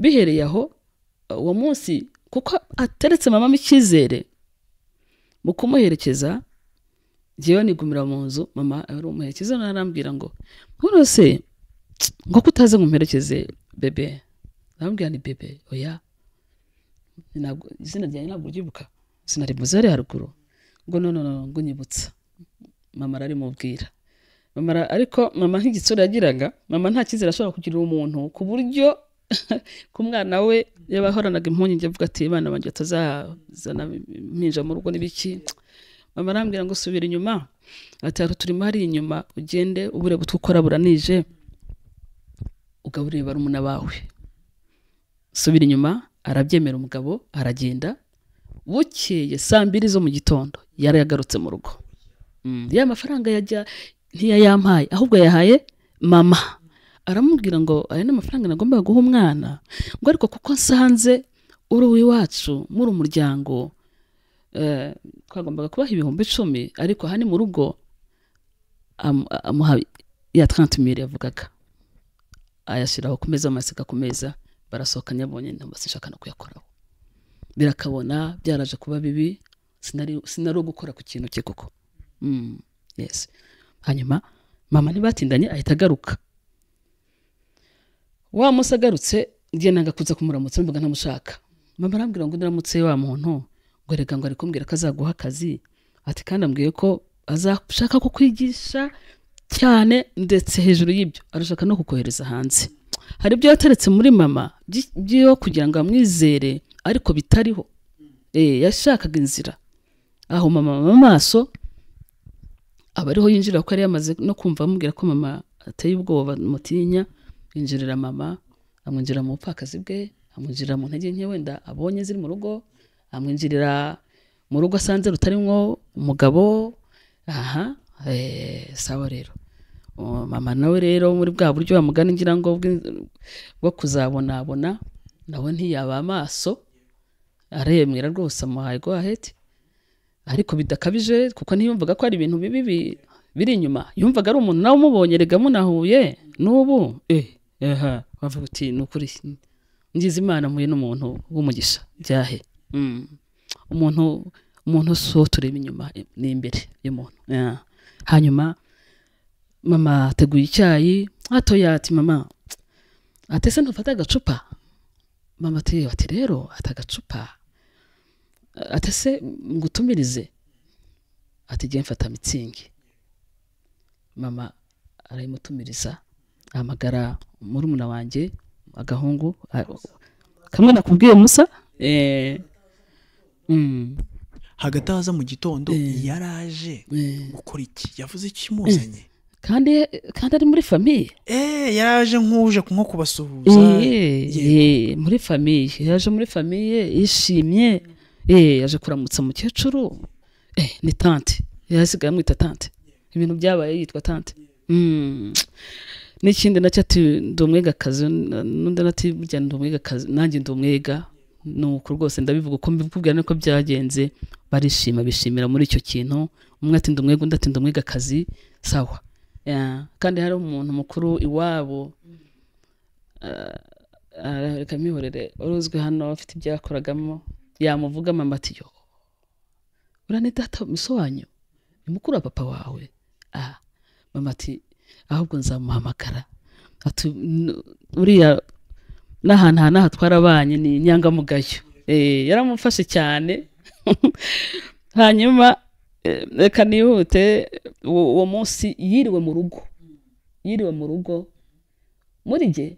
bihereye aho uwo munsi kuko ateretse mamamo icyizere mu kumuherekeza ngewe nigumira mu nzu mama ari umuherekeza nawe arambwira ngo nkuno se ngo ko utaze ngo mperekeze bebe arambwira ni bebe oya izina ryanjye ntabwo uryibuka izina hariya haruguru ngo no ngo unyibutsa mama ararimubwira mama ariko mama nk'igitsura yagiraga mama nta cyizere ashobora kugirira umuntu ku buryo ku mwana we yabahoranaga impungenge avuga ati abana banjye batazazana impinja mu rugo n'ibiki barambwira ngo subira inyuma atari turimo hari inyuma ugende ubure butwe buranije ugaburira barumuna bawe subira inyuma arabyemera umugabo aragenda bukeye saa mbiri zo mu gitondo yari yagarutse mu rugo mm, ya mafaranga yajya ntiyayampaye ahubwo yahaye mama aramubwira ngo aya ni amafaranga nagombaga guha umwana ngo ariko kuko nsanze uri uw'iwacu muri umuryango twagombaga eh, kubaha ibihumbi icumi ariko hano mu rugo amuha ya trantumire yavugaga ayashyiraho ku meza amaseka ku meza barasohoka nyabonye ntabwo sinshaka no kuyakoraho birakabona byaraje kuba bibi sinari gukora ku kintu cye kuko mm, hanyuma mama ntibatindanye ahita agaruka wa musagarutse ngiye nanga kuza kumuramutsa mvuga ntamushaka mama arambwira ngo uramutse wa muntu ngo ngo ari kumbwira ko azaguha akazi ati kandi ambwiye ko azashaka kukwigisha cyane ndetse hejuru y'ibyo arashaka no kukohereza hanze hari ibyo yateretse muri mama byo kugira ngo amwizere ariko bitariho eh, yashakaga inzira aho mama amaso aba ariho yinjira ko yari yamaze no kumva amubwira ko mama ateye ubwoba mutinya yinjirira mama amwinjira mu bupfakazi bwe amwinjirira mu ntege nke wenda abonye ziri mu rugo amwinjirira mu rugo asanze rutarimwo umugabo aha eh, sawa rero mama nawe rero muri bwa buryo bamugana ngira ngo bwo kuzabonabona nawe ntiyaba amaso aremera rwose amuhaye gwaheti ariko bidakabije kuko ntiyumvaga ko ari ibintu bibi biri inyuma yumvaga ari umuntu nawe umubonye rega munahuye n'ubu eh, aha bavuga uti ni ukuri ngize imana mpuye n'umuntu w'umugisha byahe Mm. umuntu umuntu si uwo tureba inyuma eh, n'imbere y'umuntu hanyuma mama ateguye icyayi hatoya ati mama atese ntufate agacupa mama ati rero ati agacupa atese ngutumirize ati jya mfata mitsingi mama arayimutumiriza ahamagara murumuna wanjye agahungu kamwe nakubwiye musa eee eh. Hmm. hagati ahaza mu gitondo hmm. Hmm. yaraje gukora iki yavuze ko imuzanye kandi kandi ari muri famiye eh, yaraje nk'uje nko kubasuhuza eh, eh, muri famiye yaje muri famiye yishimye yaje kuramutsa umukecuru ni tante yasigaye amwita tante ibintu byabaye yitwa tante n'ikindi nacyo ati ndi umwegakazi n'undi nati burya ndi umwegakazi nanjye ndi umwega nuko rwose ndabivuga uko mbibwira niko byagenze barishima bishimira muri icyo kintu umwe atinda umwega undi atinda umwega akazi sawa kandi hari umuntu mukuru iwabo eh, ah, reka mihorere wari hano afite ibyo yakoragamo yamuvuga mama ati yo urane data misobanyo ni mukuru wa papa wawe ah, mama ati ahubwo nzamuhamagara uriya n'ahantu aha n'aha twarabanye ni inyangamugayo eh, yaramufashe cyane hanyuma eh, reka nihute uwo munsi yiriwe mu rugo yiriwe mu rugo muri jye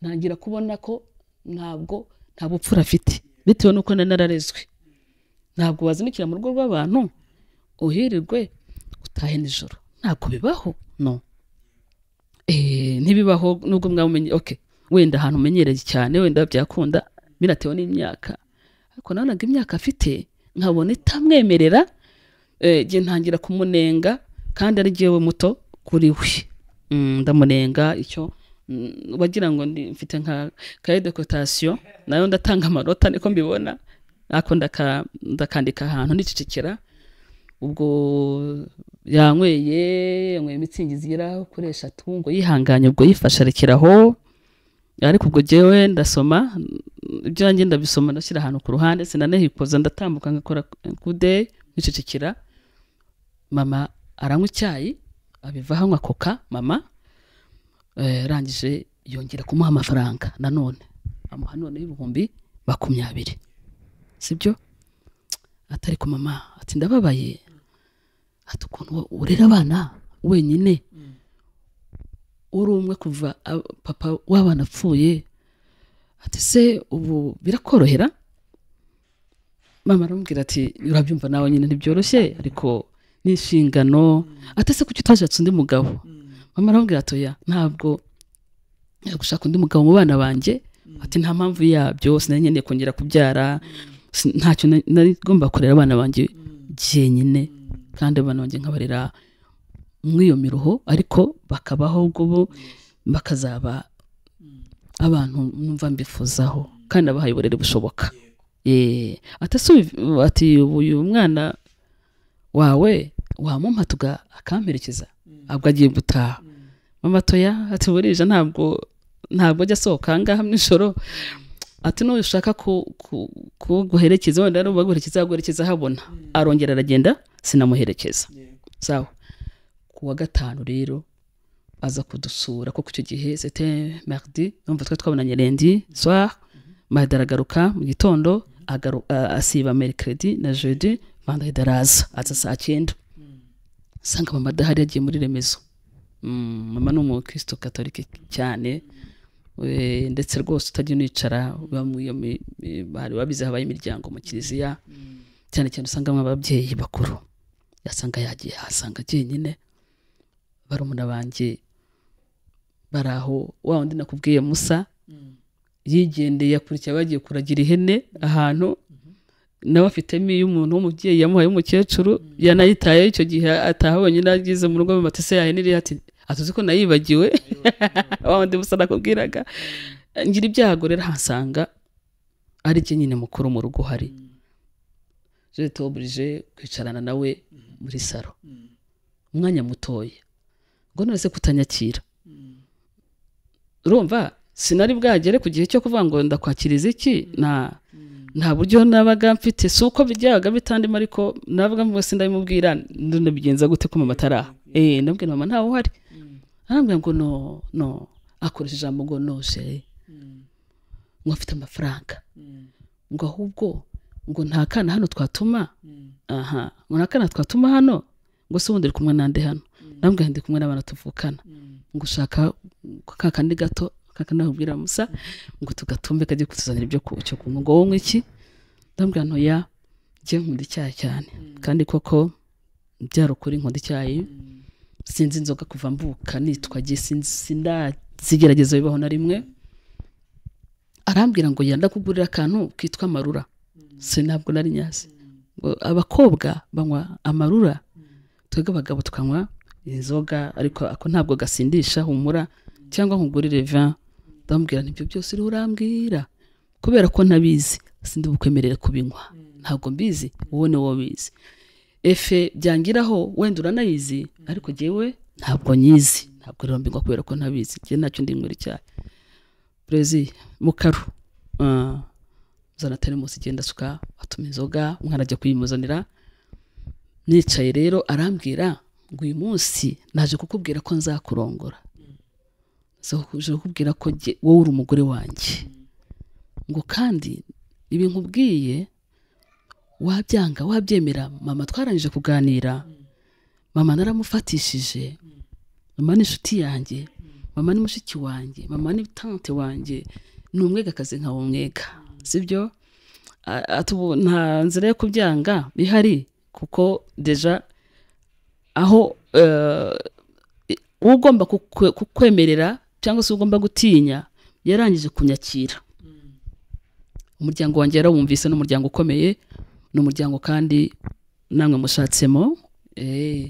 ntangira kubona ko ntabwo nta bupfura afite bitewe n'uko nari nararezwe ntabwo wazinikira mu rugo rw'abantu uhirirwe utahe nijoro ntabwo bibaho no eh, ntibibaho nubwo mwaba oke wenda ahantu umenyereye cyane wenda byakunda binatewe n'imyaka ariko nabonaga imyaka afite nkabona itamwemerera igihe eh, ntangira kumunenga kandi ari jyewe muto kuri we mm, ndamunenga icyo mm, wagira ngo mfite nka kaye nayo ndatanga amarota niko mbibona ariko ndakandika ahantu nicecekera ubwo yanyweye yanyweye imitsingi zigera kuri eshatu ngo yihanganye ubwo yifashe arekeraho ariko ubwo njyewe ndasoma ibyo nanjye ndabisoma ndashyira ahantu ku ruhande sinanehikoza ndatambuka ngakora kudeyi nkicecekera mama aranywa icyayi abivaho anywa koka mama eh, arangije yongera kumuha amafaranga nanone amuha noneho ibihumbi makumyabiri sibyo atari ku mama ati ndababaye ati ukuntu urera abana wenyine uri umwe kuva papa w'abana apfuye ati se ubu birakorohera mama aramubwira ati urabyumva nawe nyine ntibyoroshye ariko n'inshingano mm. atese kuki utashatse undi mugabo mm. mama aramubwira ati oya ntabwo gushaka undi mugabo mu bana banjye mm. ati nta mpamvu yabyo sinari nkeneye kongera kubyara ntacyo nari igomba korera abana banjye jyenyine kandi abana banjye nkabarera muri iyo miruho ariko bakabaho ubwo bo bakazaba abantu numva mbifuzaho kandi abahaye uburere bushoboka ati uyu mwana wawe wamumpatuga akamperekeza ntabwo agiye gutaha mama ati burije ntabwo ntabwo ajya asohoka ahangaha nijoro ati n'uyu ushaka kuguherekeza wenda ari guherekeza guherekeza ahabona arongera aragenda sinamuherekeza sawa ku wa gatanu rero aza kudusura kuko icyo gihe sete mardi numva twe twabonanye rendi soir mardi aragaruka mu gitondo asiba mercredi na jeudi vendredi araza aza saa cyenda usanga mama adahari yagiye muri remezo mm, mama ni umukristo katolike cyane ndetse rwose utajya unicara wabize habaye imiryango mu kiliziya mm. cyane cyane usangamo ababyeyi bakuru yasanga yagiye ahasanga jyenyine barumuna banjye bari aho wa wundi nakubwiye musa mm. yigendeye akurikiye bagiye kuragira ihene ahantu mm-hmm. nawe afitemo iy'umuntu w'umubyeyi yamuhaye umukecuru mm. yanayitayeho icyo gihe ataha wenyine ageze mu rugo mu matese yayo n'iriya ati atuzi ko nayibagiwe wa wundi musa nakubwiraga mm. ngira ibyago rero ahasanga ari jye nyine mukuru mu rugo uhari je tobulije kwicarana nawe muri saro umwanya mutoya ngo none kutanyakira urumva sinari bwagere ku gihe cyo kuvuga ngo ndakwakiriza iki na nta buryo nabaga mfite si uko bijyaga bitandimo ariko navuga ngo sindabimubwira ndabigenza gute ko mama ataraha eee eh, nabwira mama ntawe uhari arambwira ngo no no akoresha ijambo ngo no ngo afite amafaranga ngo ahubwo ngo nta kana hano twatuma aha ngo nta kana twatuma hano ngo se wundi ari kumwe nande hano namubwira ndi kumwe n'abantu tuvukana mm. ngo ushaka ka kandi gato kakandi nakubwira musa ngo tugatumbe kajye kutuzanira ibyo cyo kunywa ngo wowe iki ndamubwira ntoya njye nkunda icyayi cyane mm. kandi koko byari ukuri nkunda icyayi mm. sinzi inzoga kuva mvuka nitwa ge sindazigerageza bibaho na rimwe arambwira ngo yenda kugurira akantu kitwa amarura si ntabwo nari nyazi abakobwa banywa amarura twebwe abagabo tukanywa inzoga ariko ako ntabwo gasindisha humura cyangwa nkugurire vin ndamubwira nibyo byose uriho urambwira kubera ko ntabizi sindi bukwemerere kubinywa ntabwo mbizi wowe ni wowe efe byangiraho wenda uranayizi ariko jyewe ntabwo nyizi ntabwo rero mbingwa kubera ko ntabizi njye ntacyo ndinywera icyayi perezi mukaru ah, muzana teremusi igenda asuka atuma inzoga umwana ajya kuyimuzanira nicaye rero arambwira ngo uyu munsi naje kukubwira ko nzakurongora naje kukubwira ko wowe uri umugore wanjye ngo kandi ibi nkubwiye wabyanga wabyemera mama twarangije kuganira mama naramufatishije mama ni inshuti yanjye mama ni mushiki wanjye mama ni tante wanjye ni umwega akazi nka umwega sibyo nta nzira yo kubyanga bihari kuko deja aho eh, ugomba kukwemerera cyangwa se ugomba gutinya yarangije kunyakira hmm. umuryango wanjye yarawumvise ni umuryango ukomeye ni umuryango kandi namwe mushatsemo eh,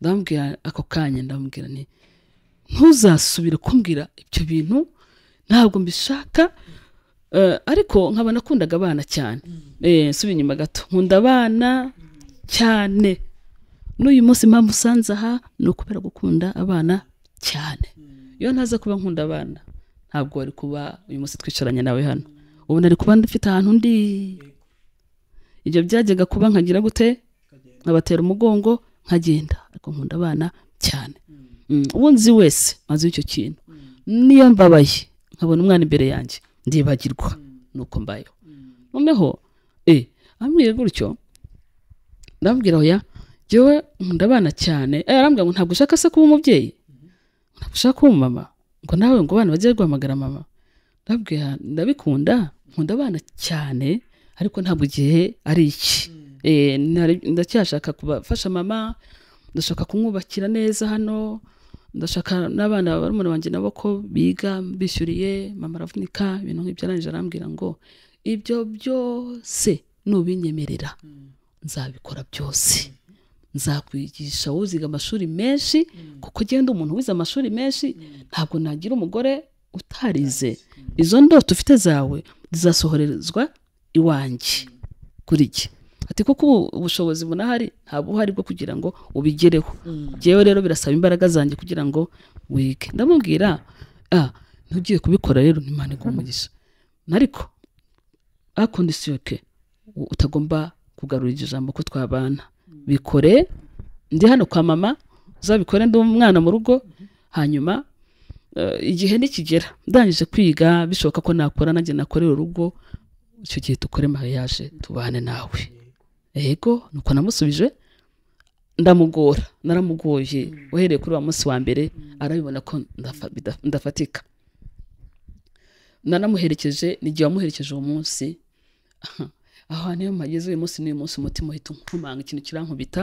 ndamubwira ako kanya ndamubwira ni ntuzasubire kumbwira ibyo bintu ntabwo mbishaka eh, ariko nkaba nakundaga abana cyane hmm. nsubira inyuma gato nkunda abana hmm. cyane n'uyu munsi mpamvu usanze aha ni ukubera gukunda abana cyane iyo ntaza kuba nkunda abana ntabwo wari kuba uyu munsi twicaranye nawe hano ubu nari kuba ndafite ahantu undi ibyo byajyaga kuba nkagira gute nkabatera umugongo nkagenda ariko nkunda abana cyane mm, uwo wese maze icyo kintu niyo mbabaye nkabona umwana imbere yanjye ndibagirwa nuko mbayeho noneho eh, amubwira gutyo ndamubwira ya ngewe nkunda abana cyane eh, arambwira ngo ntabwo ushaka se kuba umubyeyi ntabwo ushaka kuba umumama ngo nawe ngo abana bajye guhamagara mama ndabwira ndabikunda nkunda abana cyane ariko ntabwo igihe ari iki mm. eh, ndacyashaka kubafasha mama ndashaka kumwubakira neza hano ndashaka n'abana barumuna banjye nabo ko biga bishyuriye mama aravunika ibintu nk'ibyo arangije arambwira ngo ibyo byose nubinyemerera mm. nzabikora byose mm. nzakwigisha wuziga amashuri menshi mm. kuko ugenda umuntu wize amashuri menshi mm. ntabwo nagira umugore utarize mm. izo ndoto ufite zawe zizasohorezwa iwanjye kuri iki ati kuko ubushobozi bunahari ntabwo uhari bwo kugira ngo ubigereho ngewe rero birasaba imbaraga zanjye kugira ngo wige ndamubwira ah, ntugiye kubikora rero ntimane umugisha ariko akondisiyo ke utagomba kugarura iryo jambo ko twabana bikore ndi hano kwa mama uzabikore ndi umwana mu rugo hanyuma eh, igihe nikigera ndangije kwiga bishoboka ko nakora nanjye nakorera urugo icyo gihe dukore mariage tubane nawe yego nuko namusubije ndamugora naramugoye uhereye kuri uwo munsi wa mbere arabibona ko ndafatika nanamuherekeje n'igihe wamuherekeje uwo munsi aho hantu iyo uyu munsi n'uyu munsi umutima uhita unkomanga ikintu kirankubita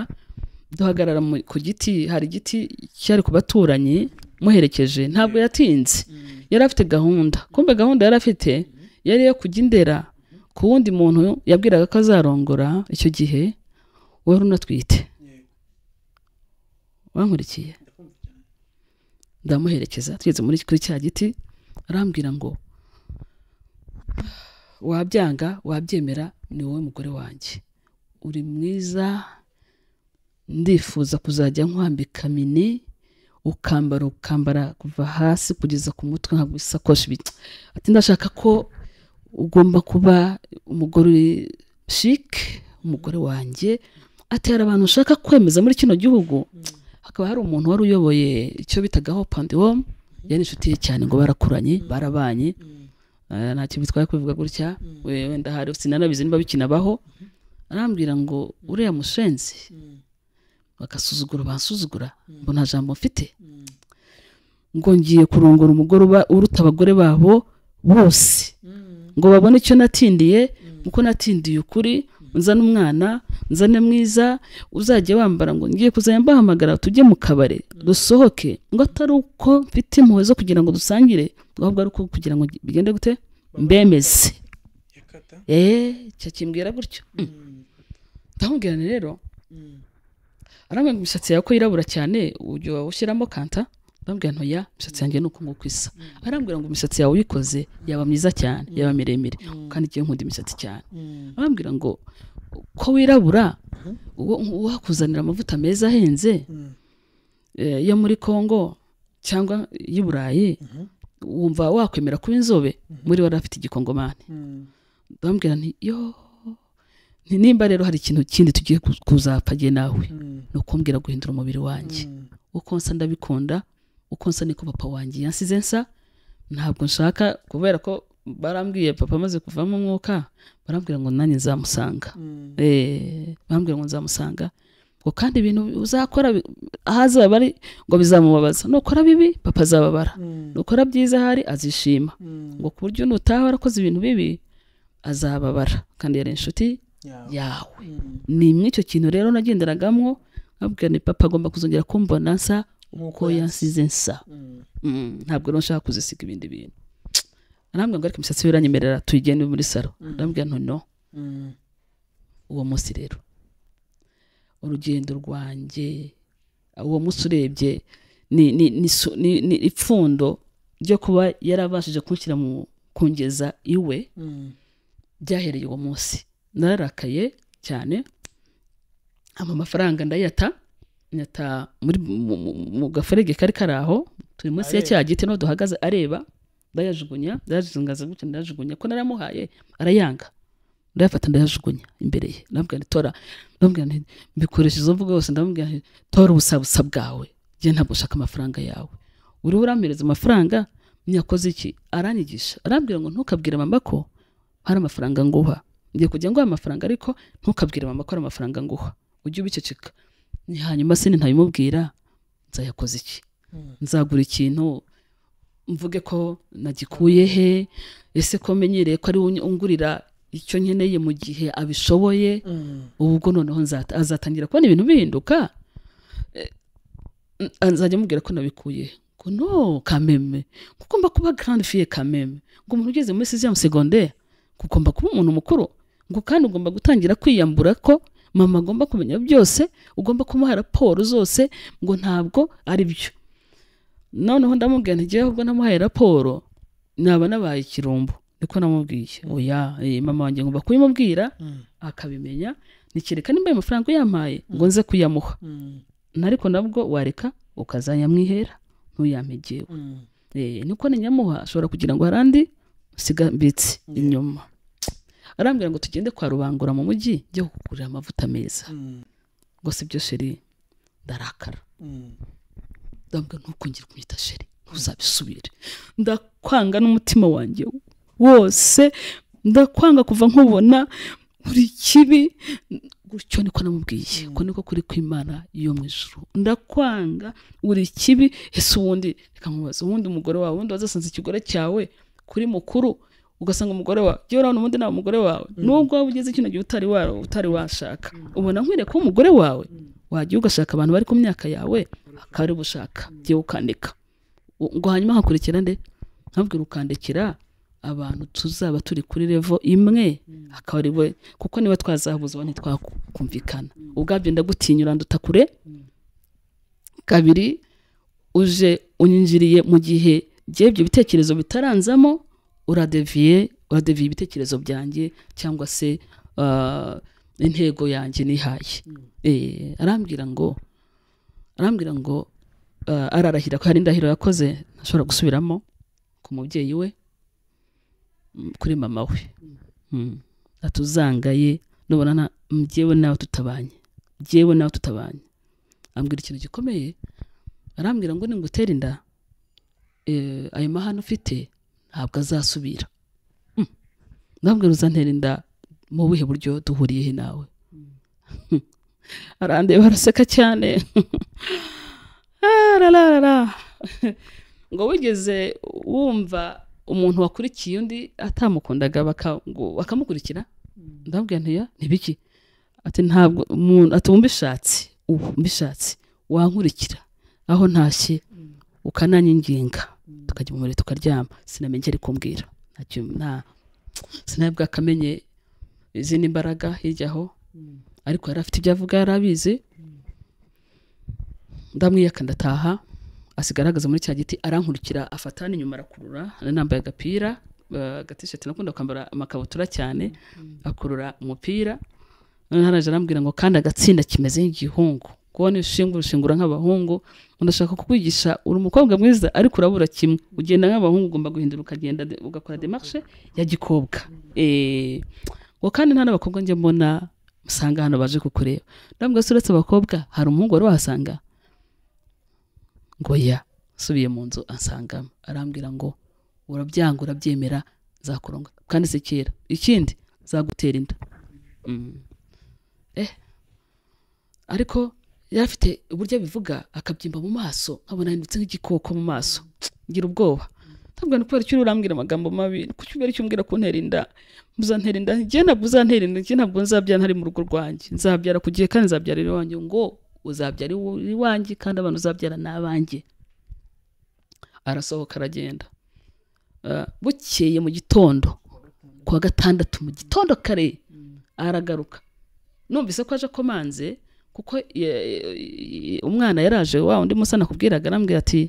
duhagarara ku giti hari igiti cyari ku baturanyi muherekeje ntabwo yatinze mm. yari afite gahunda kumbe gahunda yari afite mm-hmm. yari iyo kujya indera mm-hmm. ku wundi muntu yabwiraga ko azarongora icyo gihe wari unatwite wankurikiye ndamuherekeza tugeze muri kuri cya giti arambwira ngo wabyanga wabyemera ni wowe mugore wanjye uri mwiza ndifuza kuzajya nkwambika mini ukambara ukambara kuva hasi kugeza ku mutwe nka isakoshi ati ndashaka ko ugomba kuba umugore shike umugore wanjye atera abantu ushaka kwemeza muri kino gihugu hakaba hari umuntu wari uyoboye icyo bitaga hope and home yari inshuti ye cyane ngo barakuranye barabanye Eh, nta kintu bitwaye kubivuga gutya mm. wenda hari sinanabizi niba bikinabaho mm-hmm. arambwira ngo uriya mushenzi mm. bagasuzugura basuzugura mm. ngo nta jambo mfite ngo ngiye kurongora umugoroba uruta abagore babo bose ngo babone icyo natindiye kuko natindiye ukuri nzane umwana nzane mwiza uzajya wambara ngo ngiye kuzajya mbahamagara tujye mu kabare dusohoke ngo atari uko mfite impuhwe zo kugira ngo dusangire ahubwo ari uko kugira ngo bigende gute mbemeze eee eh, kimbwira gutyo mm. ndamubwirane rero mm. arambuye imisatsi yawe ko yirabura cyane uburyo wawushyiramo kanta bambwira ntoya imisatsi yanjye ni uko nguko isa barambwira mm. ngo imisatsi yawe uyikoze yaba myiza cyane mm. yaba miremire mm. kandi igiye nkunda imisatsi cyane bambwira ngo ko wirabura mm-hmm. uwakuzanira amavuta meza ahenze eh, yo muri congo cyangwa y'i burayi mm-hmm. wumva wakwemera kuba inzobe mm-hmm. muri wari afite igikongomani bambwira nti yo nimba rero hari ikintu kindi tugiye kuzapfa nawe ni ukumbwira guhindura umubiri wanjye uko nsa ndabikunda uko nsa niko papa wanjye yansize nsa ntabwo nshaka kubera ko barambwiye papa amaze kuvamo umwuka barambwira ngo nanjye nzamusanga mm. eh, barambwira ngo nzamusanga ngo kandi ibintu uzakora ahazaba ari ngo bizamubabaza nukora bibi papa azababara mm. nukora byiza ahari azishima mm. ngo ku buryo nutaha warakoze ibintu bibi azababara kandi yari inshuti yawe ni imwe kintu rero nagenderagamo nkabwira ni papa agomba kuzongera kumbona nsa uko yansize nsa mm. Mm, ntabwo rero nshaka kuzisiga ibindi bintu arambwira ariko imisatsi iranyemerera tuyigende muri salo arambwira mm. none uwo munsi rero urugendo rwanjye uwo munsi urebye ni ipfundo ryo kuba yarabashije kunshyira mu kungeza iwe byahereye uwo munsi nararakaye cyane amafaranga ndayata mu gaferege kari kari aho turi munsi ya cya giti niho duhagaze areba ndayajugunya ndayazingaza gutya ndayajugunya ko naramuhaye arayanga ndayafata ndayajugunya imbere ye ndamubwira nti tora ndamubwira nti mbikoresha izo mvugo yose ndamubwira nti tora ubusabusa bwawe njye ntabwo ushaka amafaranga yawe uriho urampereza amafaranga nyakoze iki aranyigisha arambwira ngo ntukabwire mama ko hari amafaranga nguha ngiye kujya nguha amafaranga ariko ntukabwire mama ko hari amafaranga nguha ujye ubiceceka hanyuma se ntabimubwira nzayakoze iki hmm. nzagura ikintu mvuge ko nagikuye he ese ko menyereye ko ari ungurira icyo nkeneye mu gihe abishoboye hmm. ubwo noneho azatangira kubona ibintu bihinduka eh, nzajya mubwira ko nabikuye ngo no kameme ngomba kuba garandi fiye kameme ngo umuntu ugeze muri siziyamu segonderi ugomba kuba umuntu mukuru ngo kandi ugomba gutangira kwiyambura ko mama agomba kumenya byose ugomba kumuha raporo zose ngo ntabwo ari byo noneho ndamubwira ntigiye ahubwo namuhaye raporo naba nabaye ikirumbo niko namubwiye oya eh, mama wanjye ngomba kubimubwira mm. akabimenya nikereka nimba ayo mafaranga uyampaye mm. ngo nze kuyamuha mm. ariko nabwo wareka ukazayamwihera ntuyampegewe eh, niko ninyamuha ashobora kugira ngo hari andi mbitse inyuma arambwira ngo tugende kwa rubangura mu mujyi njye kugurira amavuta meza mm. ngo si byo sheri ndarakara mm. ndambwira ntukongere kumwita sheri ntuzabisubire ndakwanga n'umutima wanjye wose ndakwanga kuva nkubona buri kibi gutyo niko namubwiye mm. ko niko kuri Imana iyo mu ijoro ndakwanga buri kibi ese ubundi reka nkubaza ubundi umugore wawe wundi wazasanze ikigore cyawe kuri mukuru ugasanga umugore wawe yewe urabona ubundi nta mugore wawe nubwo waba ugeze ikintu gihe utari utari washaka mm. ubona nkwiriye kuba umugore wawe mm. wagiye ugashaka abantu bari ku myaka yawe mm. akaba ari bushaka jyewe ukandika ngo hanyuma hakurikira nde nkabwira ukandikira abantu tuzaba turi kuri revo imwe akaba ari we kuko niba twazabuze uba ntitwakumvikana ubwabyo ndagutinyura nduta kure kabiri uje unyinjiriye mu gihe by'ibyo bitekerezo bitaranzamo uradeviye uradeviye ibitekerezo byanjye cyangwa se uh, intego yanjye nihaye hmm. eh, arambwira ngo arambwira ngo uh, ararahira ko hari indahiro yakoze ntashobora gusubiramo ku mubyeyi we mm, kuri mama we hmm. hmm. atuzangaye nubona njyewe nawe tutabanye njyewe nawe tutabanye ambwira ikintu gikomeye arambwira ngo ningutere inda eh, ayo mahano ufite ntabwo azasubira hmm. ndabwira uzantera inda mu buhe buryo duhuriyeho nawe hmm. arandeba araseka cyane ah, ngo wigeze wumva umuntu wakurikiye undi atamukundaga bakamukurikira hmm. ndabwira ntiya ntibiki ati ntabwo umuntu ati mbishatse ubu mbishatse wankurikira aho ntashye ukananyinginga tukajya mu buriri tukaryama sinamenye icyo ari kumbwira sinabwo akamenye izindi mbaraga hirya aho mm. ariko yari afite ibyo avuga yari abizi mm. ndamwiyaka ndataha asigara muri cya giti arankurikira afata n'inyuma arakurura anambaye agapira eh, agatisheti nakunda kwambara amakabutura cyane mm. akurura umupira noneho arambwira ngo kandi agatsinda kimeze nk'igihungu kubona ibishingura ushingura nk'abahungu ndashaka kukwigisha uri umukobwa mwiza ariko urabura kimwe ugenda nk'abahungu ugomba guhindura ukagenda ugakora demarche ya gikobwa eh, ngo kandi nta n'abakobwa njye mbona usanga hano baje kukureba ndabona uretse abakobwa hari umuhungu wari wahasanga ngo ya asubiye mu nzu asangamo arambwira ngo urabyanga urabyemera zakuronga kandi si kera ikindi zagutera inda mm. eh, ariko yari afite uburyo abivuga akabyimba mu maso nkabona ndetse nk'igikoko mu maso ngira ubwoba ntabwo ni kubera icyo urambwira amagambo mabi Ku ubera icyo umbwira ko ntera inda muzantera inda njye ntabwo uzantera inda njye ntabwo nzabyara ntari mu rugo rwanjye nzabyara ku gihe kandi nzabyara iwanjye ngo uzabyara iwanjye kandi abantu uzabyara n'abanjye arasohoka aragenda ah, bukeye mu gitondo kuwa gatandatu mu gitondo kare aragaruka numvise ko aje akomanze kuko umwana yaraje wa undi munsi anakubwiraga arambwira ati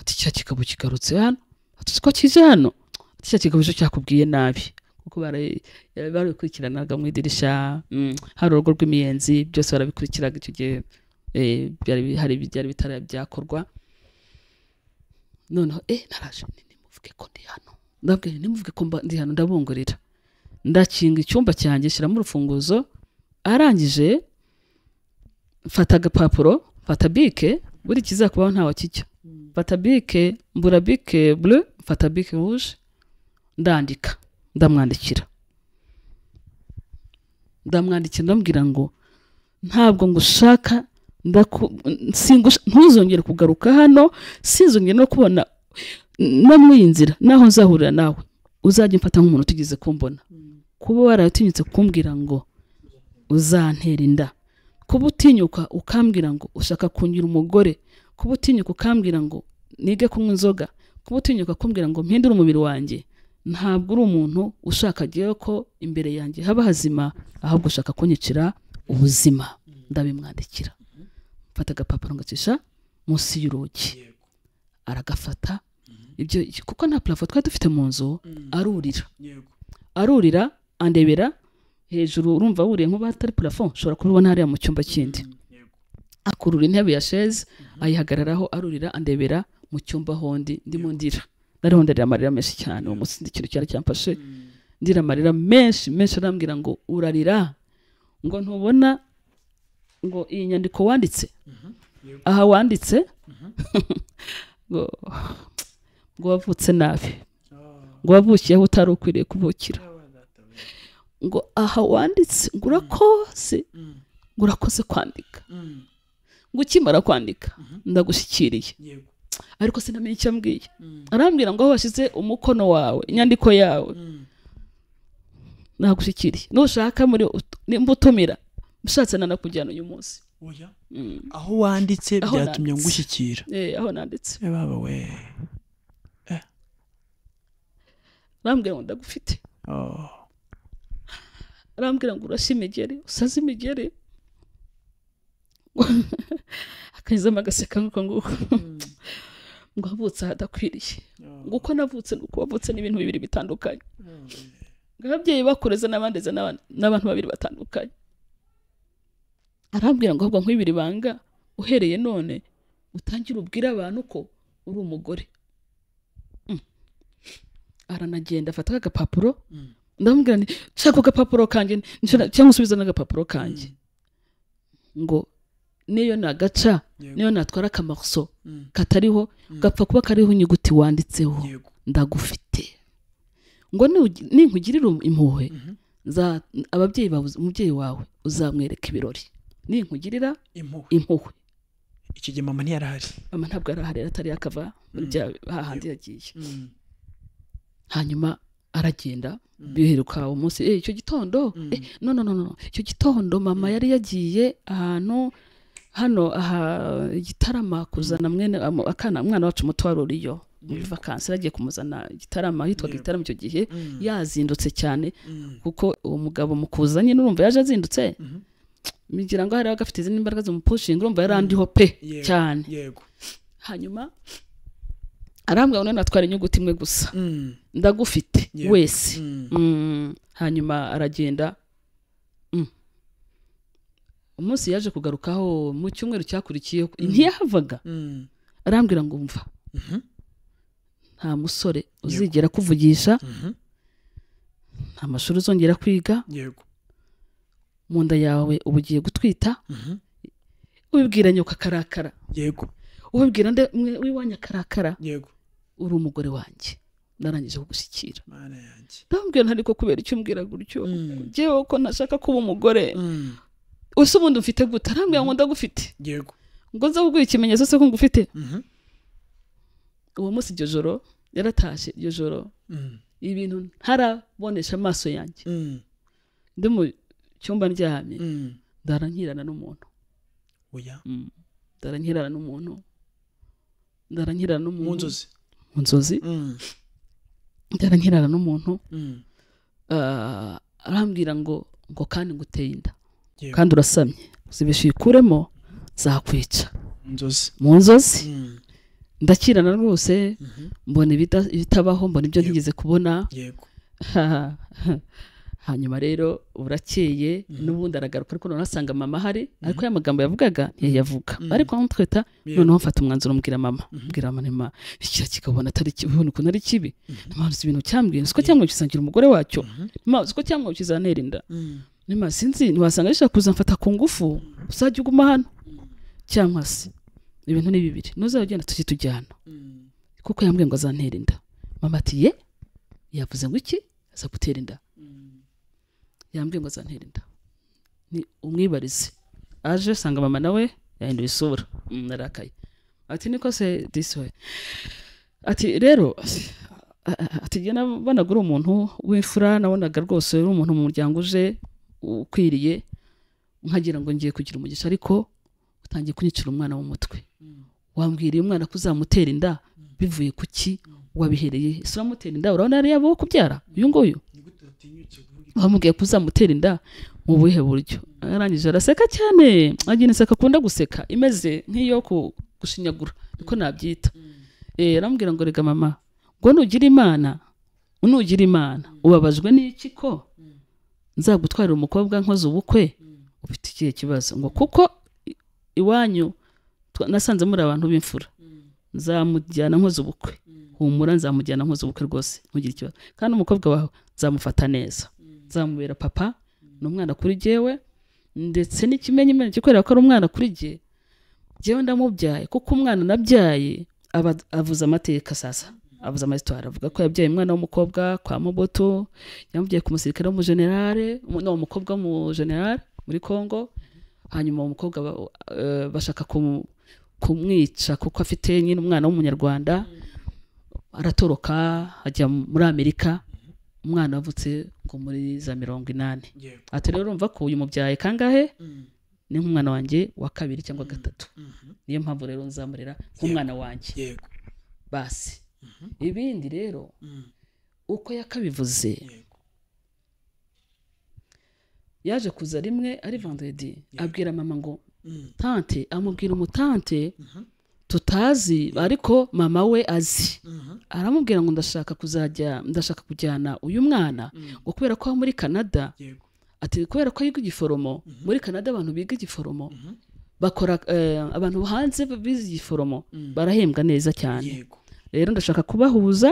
ati cya kigabo kigarutse hano ati ko kije hano ati cya kigabo cyo cyakubwiye nabi kuko barabikurikiranaga eh, mu idirishya mm, hari urugo rw'imiyenzi byose barabikurikiraga icyo gihe eh, hari byari bitara byakorwa noneho eh naraje nimuvuge ko ndi hano ndabwira nimuvuge ko ndi hano ndabungurira ndakinga icyumba cyanjye shyiramo urufunguzo arangije fata agapapuro fata bike buriya ikizakubaho ntawe kijya fata bike mbura bike bure fata bike wuje ndandika ndamwandikira ndamwandikira ndamubwira ngo ntabwo ngushaka ntuzongere kugaruka hano sinzongere no kubona no muri iyi nzira naho nzahurira nawe uzajya umfata nk'umuntu utigeze kumbona kuba waratinyutse kumbwira ngo uzantera inda kuba utinyuka ukambwira ngo ushaka kungira umugore kuba utinyuka ukambwira ngo nige kunywa inzoga kuba utinyuka kumbwira ngo mpindure umubiri wanjye ntabwo uri umuntu ushaka agiyeho ko imbere yanjye haba hazima ahubwo ushaka kunyicira ubuzima ndabimwandikira mfata agapapuro ngacisha munsi y'urugi aragafata mhm. ibyo kuko nta purafo twari dufite mu nzu mm. arurira arurira andebera hejuru urumva wuriye nk'uba atari purafo ushobora kubibona hariya mu cyumba kindi akurura intebe ya sheze ayihagararaho arurira andebera mu cyumba hondi ndimo ndira nariho ndarira amarira menshi cyane uwo munsi ikintu cyari cyamfashe ndira amarira menshi menshi arambwira ngo urarira ngo ntubona ngo iyi nyandiko wanditse aha wanditse ngo wavutse nabi ngo wavukiyeho utari ukwiriye kuvukira ngo aha wanditse ngo urakoze mm. Mm. ngo urakoze kwandika mm. ngo ukimara kwandika mm-hmm. ndagushyikiriye ariko sinamenye icyo ambwiye arambwira ngo aho washyize umukono wawe inyandiko yawe nagushyikiriye nushaka muri nimba utumira ushatse nanakujyana uyu munsi aho wanditse byatumye ngushyikira eh, aho nanditse eh, baba we eh. arambwira ngo ndagufite oh. arambwira ngo urashye imigeri usaze imigeri akanyuzamo agaseka nk'uko nguko hmm. ngo wavutse ahadakwiriye hmm. ngo uko navutse nuko wavutse n'ibintu bibiri bitandukanye hmm. ngo ababyeyi bakureze n'abandeze n'abantu babiri batandukanye arambwira ngo ahubwo nk'ibiri banga uhereye none utangire ubwire abantu ko uri umugore aranagenda afata agapapuro ndamubwira nti nshaka agapapuro kanjye cyangwa usubiza n'agapapuro kanjye mm. ngo niyo nagaca niyo natwara akamaso mm. katariho mm. gapfa kuba kariho inyuguti wanditseho ndagufite ngo ninkugirira impuhwe mhm. ababyeyi babuze umubyeyi wawe uzamwereka ibirori ninkugirira impuhwe iki gihe mama ntiyarahari mama ntabwo arahari atari yakava muri bya hahandi yagiye hanyuma aragenda mm. biheruka umunsi eh, icyo gitondo mm. eh, no no no no icyo gitondo mama mm. yari yagiye ahantu hano aha gitarama kuzana mwene akana umwana wacu muto wari uriyo muri vakansi yari kumuzana gitarama hitwaga gitarama icyo gihe yazindutse cyane kuko uwo mugabo mukuzanye n'urumva yaje azindutse bigira mm-hmm. ngo hariya agafite izindi mbaraga zimupushinga urumva yarandiho pe cyane hanyuma arambwira ngo natwara inyuguti imwe gusa mm. ndagufite wese mm. Mm. hanyuma aragenda umunsi yaje kugarukaho mu cyumweru cyakurikiye ntiyahavaga arambwira ngo mva mm-hmm. nta musore uzigera kuvugisha mm-hmm. nta mashuri uzongera kwiga mu nda yawe uba ugiye gutwita mm-hmm. wibwira nyoko akarakara yego ubibwira nde w'iwanyu akarakara uri umugore wanjye narangije kugushyikira ndamubwira ntariko kubera icyo umbwira gutyo ngewe mm. ko ntashaka kuba umugore mm. usa ubundi ufite gute arambwira ngo ndagufite yego ngo nza kuguha ikimenyetso se ko ngufite mm-hmm. uwo munsi iryo joro yaratashye iryo joro mm. ibintu ntarabonesha amaso yanjye ndi mu cyumba ndyamye ndara n'umuntu ndara nkirana n'umuntu ndara nkirana n'umuntu mu nzozi mu nzozi mm. ndara n'umuntu mm. ah, arambwira ngo ngo kandi nguteye inda kandi urasamye uzibesha uyikuremo zakwica mu nzozi mm. ndakirana rwose mm-hmm. mbona ibitabaho mbona ibyo ntigeze kubona hanyuma rero burakeye mm-hmm. n'ubundi aragaruka ariko noneho asanga mama ahari mm-hmm. ariko ya magambo yavugaga ntiyayavuga mm-hmm. ariko amutwita noneho mfata umwanzuro mbwira mama mbwira mama nima ikira kikabona atari kibi ubona ukuntu ari kibi ntimazi ibintu cyambwira siko cyamwikisangira umugore wacyo ntimazi cyangwa cyamwikizanera inda nyuma sinzi ntiwasanga gishobora kuza mfata ku ngufu uzajya uguma hano cyangwa se ibintu ni bibiri ntuzajya ugenda tujye tujyana kuko yambwiye ngo azantera inda mama ati ye yavuze ngo iki aza gutera inda yambwiye ngo zantere inda umwibarize aje asanga mama nawe yahinduye isura mm, narakaye ati niko se disiwe ati rero ati jye nabonaga uri umuntu w'imfura nabonaga rwose uri umuntu mu muryango uje ukwiriye nkagira ngo ngiye kugira umugisha ariko utangiye kunyicira umwana mu mutwe mm. wambwiriye umwana ko uzamutera inda mm. bivuye ku ki wabihereye ese uramutera inda urabona yari yabo kubyara uyu nguyu bamubwiye ko uzamutera inda mu buhe buryo arangije araseka cyane agira inseko akunda guseka imeze nk'iyo gushinyagura niko nabyita mm. eh, arambwira ngo rega mama ngo nugira imana nugira imana mm. ubabajwe n'iki ko mm. nzagutwarira umukobwa nkoze ubukwe ufite ikihe kibazo ngo kuko iwanyu nasanze muri abantu b'imfura nzamujyana nkoze ubukwe humura nzamujyana nkoze ubukwe rwose ntugire ikibazo kandi umukobwa wawe nzamufata neza nzamubera papa ni umwana kuri jyewe ndetse n'ikimenyimenya kikorera ko ari umwana kuri jye jyewe ndamubyaye kuko umwana nabyaye aba avuze amateka sasa avuze amasitwari avuga ko yabyaye umwana w'umukobwa kwa moboto yamubyaye ku musirikare w'umujenerare ni umukobwa w'umujenerare muri congo hanyuma uwo mukobwa eh, bashaka kumwica kuko afite nyine umwana w'umunyarwanda aratoroka ajya muri amerika umwana wavutse ngo muri za mirongo inani ati rero urumva ko uyu mubyaye kangahe mm. ni nk'umwana wanjye wa kabiri cyangwa mm. gatatu mm-hmm. niyo mpamvu rero nzamurera nk'umwana wanjye basi mm-hmm. ibindi rero mm. uko yakabivuze yaje kuza rimwe ari vendredi abwira mama ngo tante amubwira umutante mm-hmm. tutazi ariko mama we azi mhm. aramubwira ngo ndashaka kuzajya ndashaka kujyana uyu mwana mm. ngo kubera ko muri canada ati kubera ko yiga igiforomo mhm. muri canada abantu biga igiforomo mhm. bakora eh, abantu hanze bize igiforomo mm. barahembwa neza cyane rero ndashaka kubahuza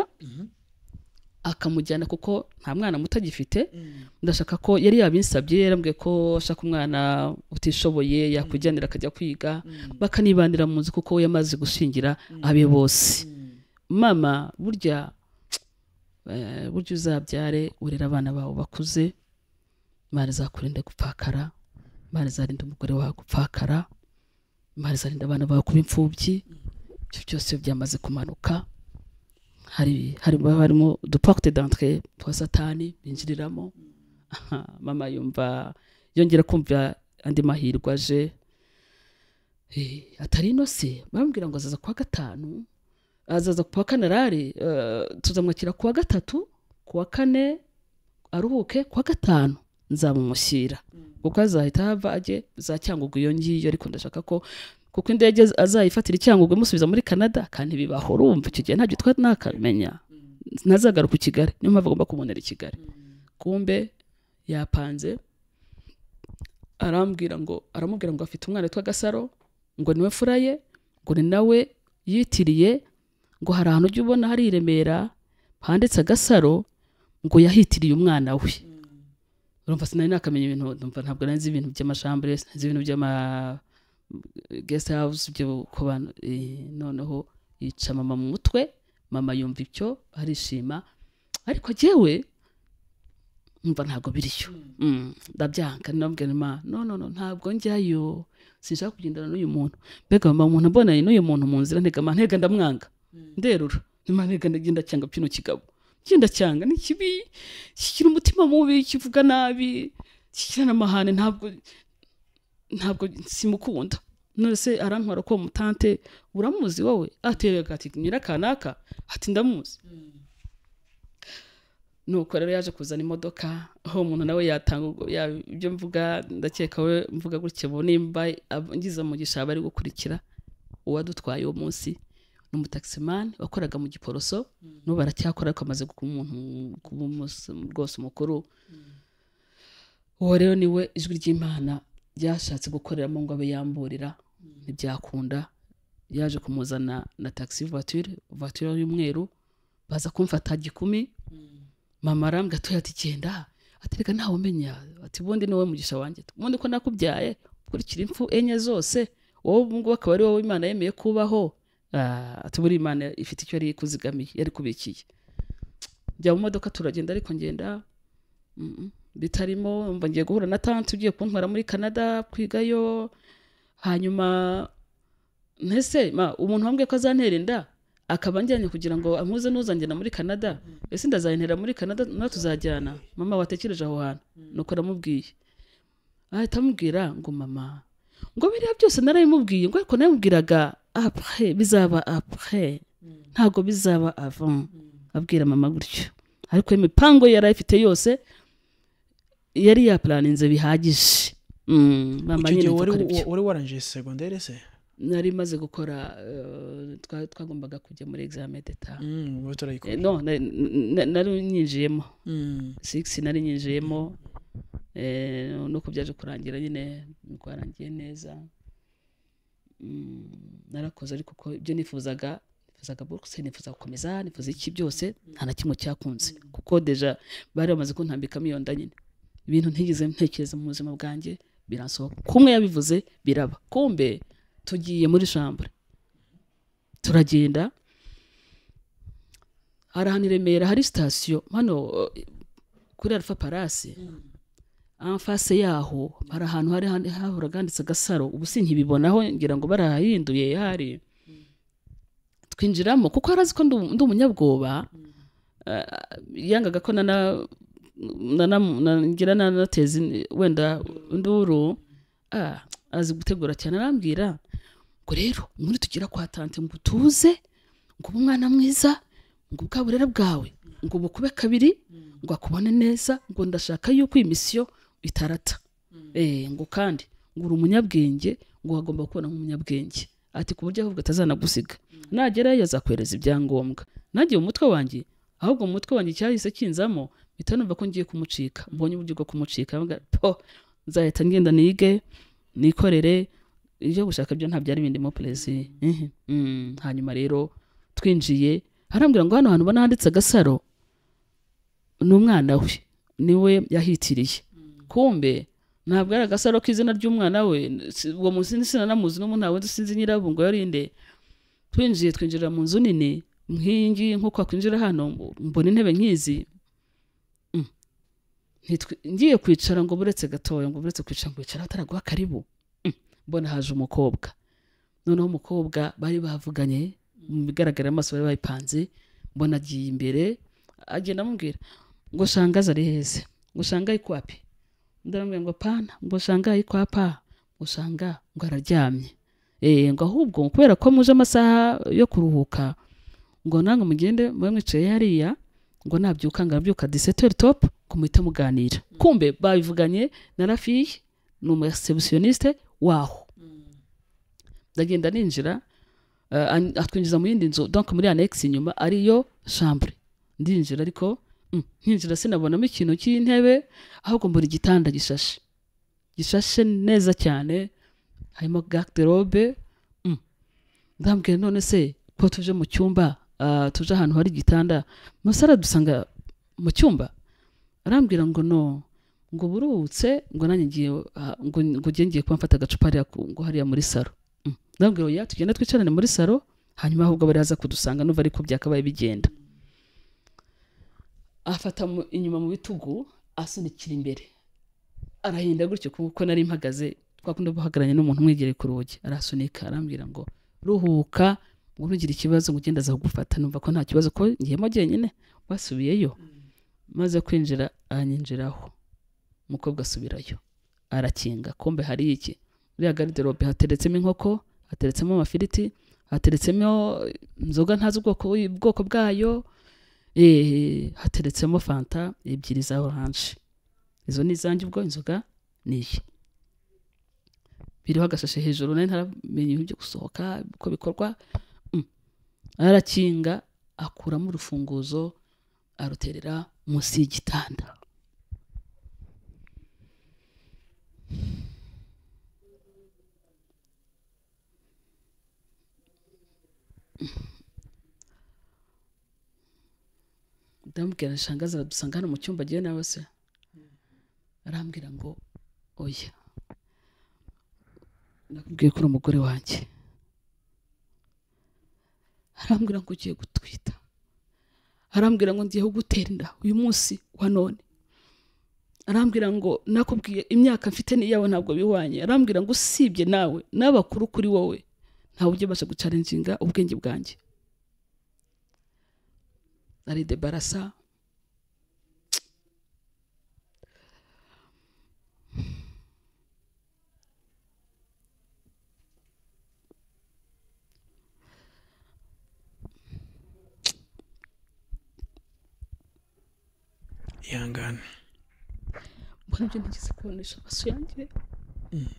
akamujyana kuko nta mwana muto agifite mm. ndashaka ko yari yabinsabye yarambwiye ko ashaka umwana utishoboye yakwijyanira akajya kwiga mm. bakanibandira mu nzu kuko we yamaze gushingira mm. abe bose mama burya eh, burya uzabyare urera abana bawe bakuze imana izakurinde gupfakara imana izarinda umugore wawe gupfakara imana izarinda abana bawe kuba imfubyi ibyo byose byamaze kumanuka harimo harimo uduporute dantire twa satani binjiriramo mama yumva yongera kumva andi mahirwe aje eh, atari ino se bambwira ngo azaza kuwa gatanu azaza kuwa kane rari eh, tuzamwakira kuwa gatatu kuwa kane aruhuke kuwa gatanu nzamumushyira mm. kuko azahita hava ajye za cyangugu iyo ngiyo ariko ndashaka ko kuko indege azayifatira icyangombwa imusubiza muri canada kandi bibaho urumva icyo gihe ntabyo twari nakamenya mm. ntazagaruka i kigali niyo mpamvu agomba kumunera i kigali mm. kumbe yapanze arambwira ngo aramubwira ngo afite umwana witwa gasaro ngo niwe fura ye ngo ni nawe yitiriye ngo hari ahantu ujya ubona hari i remera handitse agasaro ngo yahitiriye umwana we mm. urumva sinari nakamenya ibintu ntabwo nanze ibintu by'amashambure nzi ibintu by'ama gesite hawuze ibyo ku bantu eh, noneho yica mama mu mutwe mama yumva icyo arishima ariko njyewe mva ntabwo biriyo mm, ndabyanga nabwira imana no no no ntabwo njyayo sinshaka kugendana n'uyu muntu mbega mama umuntu mbonanye n'uyu muntu mu nzira ntega ntega ndamwanga nderura nimba ntega ndagenda cyanga kino kigabo genda cyanga ni kibi kigira umutima mubi kivuga nabi kikira n'amahane ntabwo ntabwo simukunda nonese arantwara ko mutante uramuzi wowe aterega ati nyirakanaka ati ndamuzi nuko rero yaje kuzana imodoka aho umuntu nawe yatanga ibyo mvuga ndakeka we mvuga gutya bo nimba ngize umugisha aba ari gukurikira uwadutwaye uwo munsi ni umutakisimani wakoraga mu giporoso mm. n'ubu baracyakora ariko amaze kuba umuntu rwose mukuru mm. uwo rero niwe ijwi ry'imana yashatse gukoreramo ngo abe yamburira ntibyakunda yaje kumuzana na taxi voiture voiture y'umweru baza kumfata gikumi mm. mama arambwira atuye ati atereka ntawe umenya ati ubundi ni wowe mugisha wanjye ubundi ko nakubyaye ukurikira impfu enye zose wowe ubu ngubu akaba ari wowe imana yemeye kubaho ah, ati buri imana ifite icyo yari ikuzigamiye yari kubikiye njya mu modoka turagenda ariko ngenda bitarimo ngiye guhura na tanti ugiye kuntwara muri canada kwigayo hanyuma ntese umuntu wambwiye ko azantera inda akaba njyanye kugira ngo amuze n'uzanjyana muri canada ese ndazantera muri canada nawe tuzajyana mama watekereje aho hantu mm. nuko aramubwiye ahita amubwira ngo mama ngo biriya byose narayimubwiye ngo ariko nabimubwiraga apure bizaba apure mm. ntabwo bizaba avamo mm. abwira mama gutyo ariko imipango yari ayifite yose yari yapuraninze bihagije mm, wari warangije segonderi se nari maze gukora eh, twagombaga kujya muri examen d'etat mm, eh, nari nyinjiyemo mm. sigisi nari nyinjiyemo eh, nuko byaje kurangira nyine twarangiye neza narakoze ariko ibyo nifuzaga nifuzaga buruse nifuza gukomeza nifuza iki byose nta na kimwe cyakunze kuko deja bari bamaze kuntambikamo iyo nda nyine ibintu ntigeze ntekereza mu buzima bwanjye biransohoka kumwe yabivuze biraba kumbe tugiye muri shambure turagenda hari ahantu i remera hari sitasiyo hano kuri alfa parasi amfase yaho hari ahantu hari hahora handitse agasaro ubu sinkibibonaho ngira ngo barahahinduye hari twinjiramo kuko azi ko ndi umunyabwoba mm. eh, yangaga ko nana ngira nanateza wenda induru azi gutegura cyane arambwira ngo rero muri tugira kwa tante ngo utuze ngo ube umwana mwiza ngo bwa burere bwawe ngo bukube kabiri ngo akubone neza ngo ndashaka yuko iyi misiyo itarata mm. eh, ngo kandi ngo uri umunyabwenge ngo hagomba kubona nk'umunyabwenge ati ku buryo ahubwo atazanagusiga mm. nagerayo yazakwereza ibyangombwa nagiye umutwe wanjye ahubwo umutwe wanjye cyahise kinzamo mpita numva ko ngiye kumucika mbonye uburyo bwo kumucika po nzahita ngenda nige nikorere ibyo gushaka byo ntabyo ari bindimo perezi mm-hmm. mm, hanyuma rero twinjiye harambwira ngo hano hantu ubona handitse agasaro ni umwana we niwe yahitiriye kumbe ntabwo ari agasaro k'izina ry'umwana we uwo munsi sinanamuzi n'ubu ntawe sinzi nyirabungo ngo yarinde twinjiye twinjirira mu nzu nini nk'iyi ngiyi nk'uko wakwinjira hano mbona intebe nk'izi ngiye kwicara ngo buretse gatoya ngo buretse kwicara ngo wicara ataraguha karibu mm, mbona haje umukobwa noneho umukobwa bari bavuganye mu bigaragara amaso bari bayipanze mbona agiye imbere agenda amubwira ngo shangaze ari heza ngo shangaye kwapi ndaramubwira ngo pana ngo shangaye kwapa ngo shanga ngo araryamye eh, ngo ahubwo kubera ko muje amasaha yo kuruhuka ngo nange mugende mube mwicaye hariya ngo nabyuka ngo arabyuka diseteri topu muhite muganira mm. kumbe babivuganye na rafiye ni umuresebusiyonisite waho mm. ndagenda ninjira eh, atwinjiza mu yindi nzu donk muri anegisi inyuma ariyo shambure ndinjira ariko mm, nkinjira sinabonamo ikintu cy'intebe ahubwo mbona igitanda gishashe gishashe neza cyane harimo gakiderobe ndambwira none se ko tuje mu cyumba eh, tuje ahantu hari igitanda musara dusanga mu cyumba arambwira ngo no ngo buruhutse ngo nanjye ngiye ah, ngo ngiye ngiye kuba mfata agacupa ngo hariya muri saro mm. ndabwira oya tugenda twicarane muri saro hanyuma ahubwo baraza kudusanga nuva ariko byakabaye bigenda afata inyuma mu bitugu asunikira imbere arahinda gutyo kuko nari mpagaze twakunda guhagararanye n'umuntu umwegereye ku rugi arasunika arambwira ngo ruhuka ngo ntugire ikibazo ngo ugende aza kugufata numva ko nta kibazo ko ngiyemo jyenyine wasubiyeyo mm. maze kwinjira aranyinjiraho umukobwa asubirayo arakinga kombe hari iki buriya gariderobe hateretsemo inkoko hateretsemo amafiriti hateretsemo inzoga ntazi ubwoko bwayo hateretsemo fanta ebyiri za oranje izo ni izanjye ubwo inzoga ni iyi biriho agashashi hejuru nari ntaramenye ibyo gusohoka uko bikorwa mm. arakinga akuramo urufunguzo aruterera munsi y'igitanda ndamubwira na shangazi aradusanga hano mu cyumba agiye nawe se arambwira ngo oya nakubwiye ko uri umugore wanjye arambwira ngo ugiye gutwita arambwira ngo ngiye kugutera inda uyu munsi wa none arambwira ngo nakubwiye imyaka mfite n'iyawe ntabwo biwanye arambwira ngo usibye nawe n'abakuru kuri wowe ntawe ujya ubasha gucarenjinga ubwenge bwanjye de barasa ihangane mbona ibyo nigeze kubonesha amaso yanjye mm.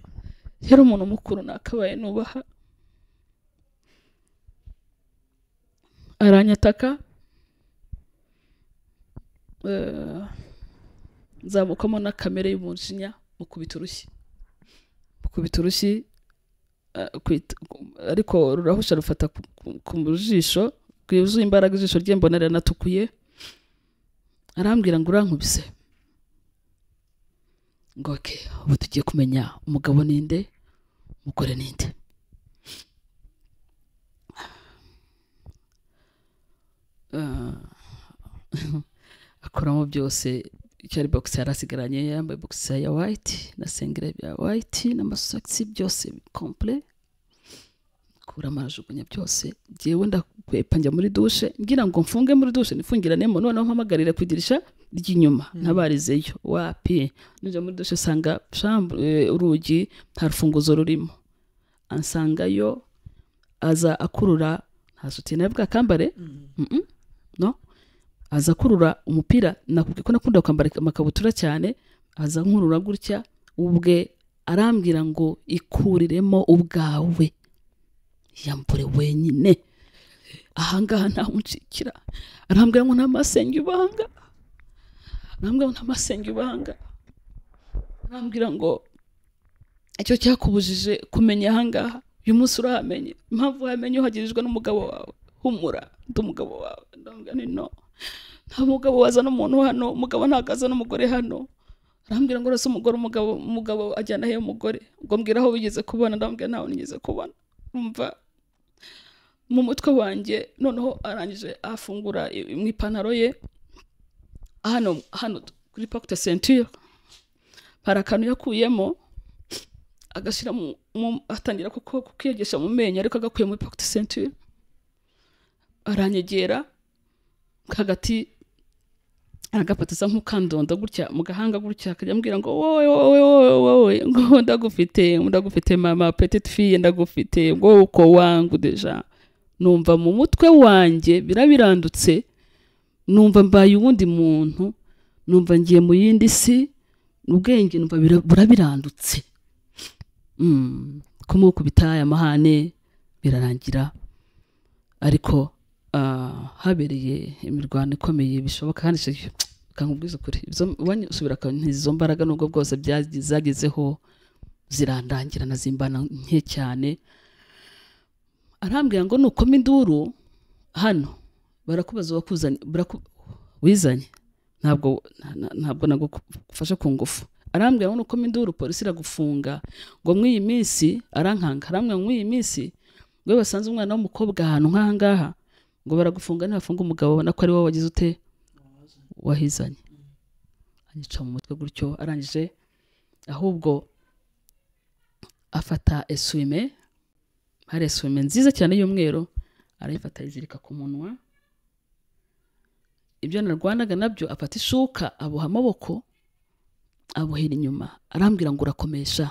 yari umuntu mukuru nakabaye nubaha Nyataka nzamukamo na kamere y'umujinya mukubita urushyi mukubita urushyi ariko rurahusha rufata ku jisho rwuzuye imbaraga ijisho rye mbona riranatukuye arambwira ngo urankubise ngo oke ubu tugiye kumenya umugabo ninde umugore ninde Eh, akuramo byose cyari bogisi yari yambaye bogisi ya wayiti na sengere ya wayiti n'amasogisi byose kompure kuramo arajugunya byose ngewe ndakwepa njya muri dushe ngira ngo mfunge muri dushe nifungiranemo noneho mpamagarire ku idirishya ry'inyuma hmm. ntabarizeyo wapi nujya muri dushe usanga eh, urugi nta rufunguzo rurimo ansangayo aza akurura nta sutiye na bwa kambare hmm. no aza akurura umupira nakubwiye ko nakunda kwambara amakabutura cyane aza nkurura gutya ubwe arambwira ngo ikuriremo ubwawe yambure wenyine ahangaha ntawe arambwira ngo nta masenge ubanga arambwira ngo nta ubanga arambwira ngo icyo cyakubujije kumenya ahangaha uyu munsi urahamenye impamvu wamenye uhagirijwe n'umugabo wawe humura ndi umugabo wawe ndabona no nta mugabo wazana umuntu hano umugabo ntakaza n'umugore hano arambwira ngo urasa umugore umugabo umugabo ajyana he umugore ubwo mbwira aho wigeze kubona ndambwira ntawe nigeze kubona umva mu mutwe wanjye noneho arangije afungura mu ipantaro ye hano hano kuri pakite sentire hari akantu yakuyemo agashyira atangira kukiyogesha mu menyo ariko agakuye muri pakite sentire aranyegera hagati aragafotoza nk'ukandonda gutya mu gahanga gutya akajya ambwira ngo wowe wowe wowe wowe ngo ndagufite ndagufite mama petite fille ndagufite ubwoko wangu deja numva mu mutwe wanjye birabirandutse numva mbaye uwundi muntu numva ngiye mu yindi si ubwenge numva burabirandutse hmm, kumukubita amahane birarangira ariko Ah, habereye imirwano ikomeye bishoboka kandi ubwiza ukuri usubira izo mbaraga nubwo bwose zagezeho zirandangira na zimbana nke cyane arambwira ngo nukoma induru hano barakubaza uwakuzanye wizanye ntabwo ntabwo nagufasha ku ngufu arambwira ngo nukoma induru polisi iragufunga ngo muri iyi minsi arankanga arambwira ngo muri minsi ngo iyo basanze umwana w'umukobwa ahantu nk'ahangaha ngo baragufunga ntibafunga umugabo ubona ko ari wowe wagize ute wahizanye anyica mu mutwe gutyo arangije ahubwo afata esuwime hari esuwime nziza cyane y'umweru arayifata ayizirika ku munwa ibyo narwanaga nabyo afata ishuka abuha amaboko abuhera inyuma arambwira ngo urakomesha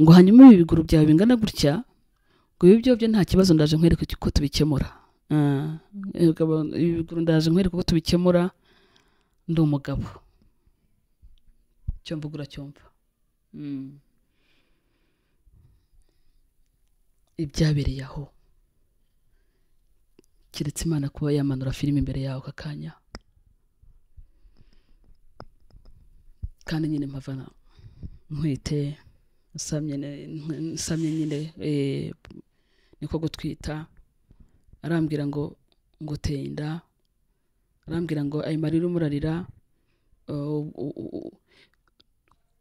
ngo hanyuma ibi biguru byawe bingana gutya ngo ibi byo nta kibazo ndaje nkwereke ko tubikemura ibi ah. eh, ndaje eh, ndaza nkwereka uko tubikemura ndi umugabo icyo mvuga uracyumva ibyabereye aho keretse imana kuba yamanura filime imbere yawe aka kanya kandi nyine mpava nkwite nsamye nyine eh, niko gutwita arambwira ngo nguteye inda arambwira ngo ayo marira umurarira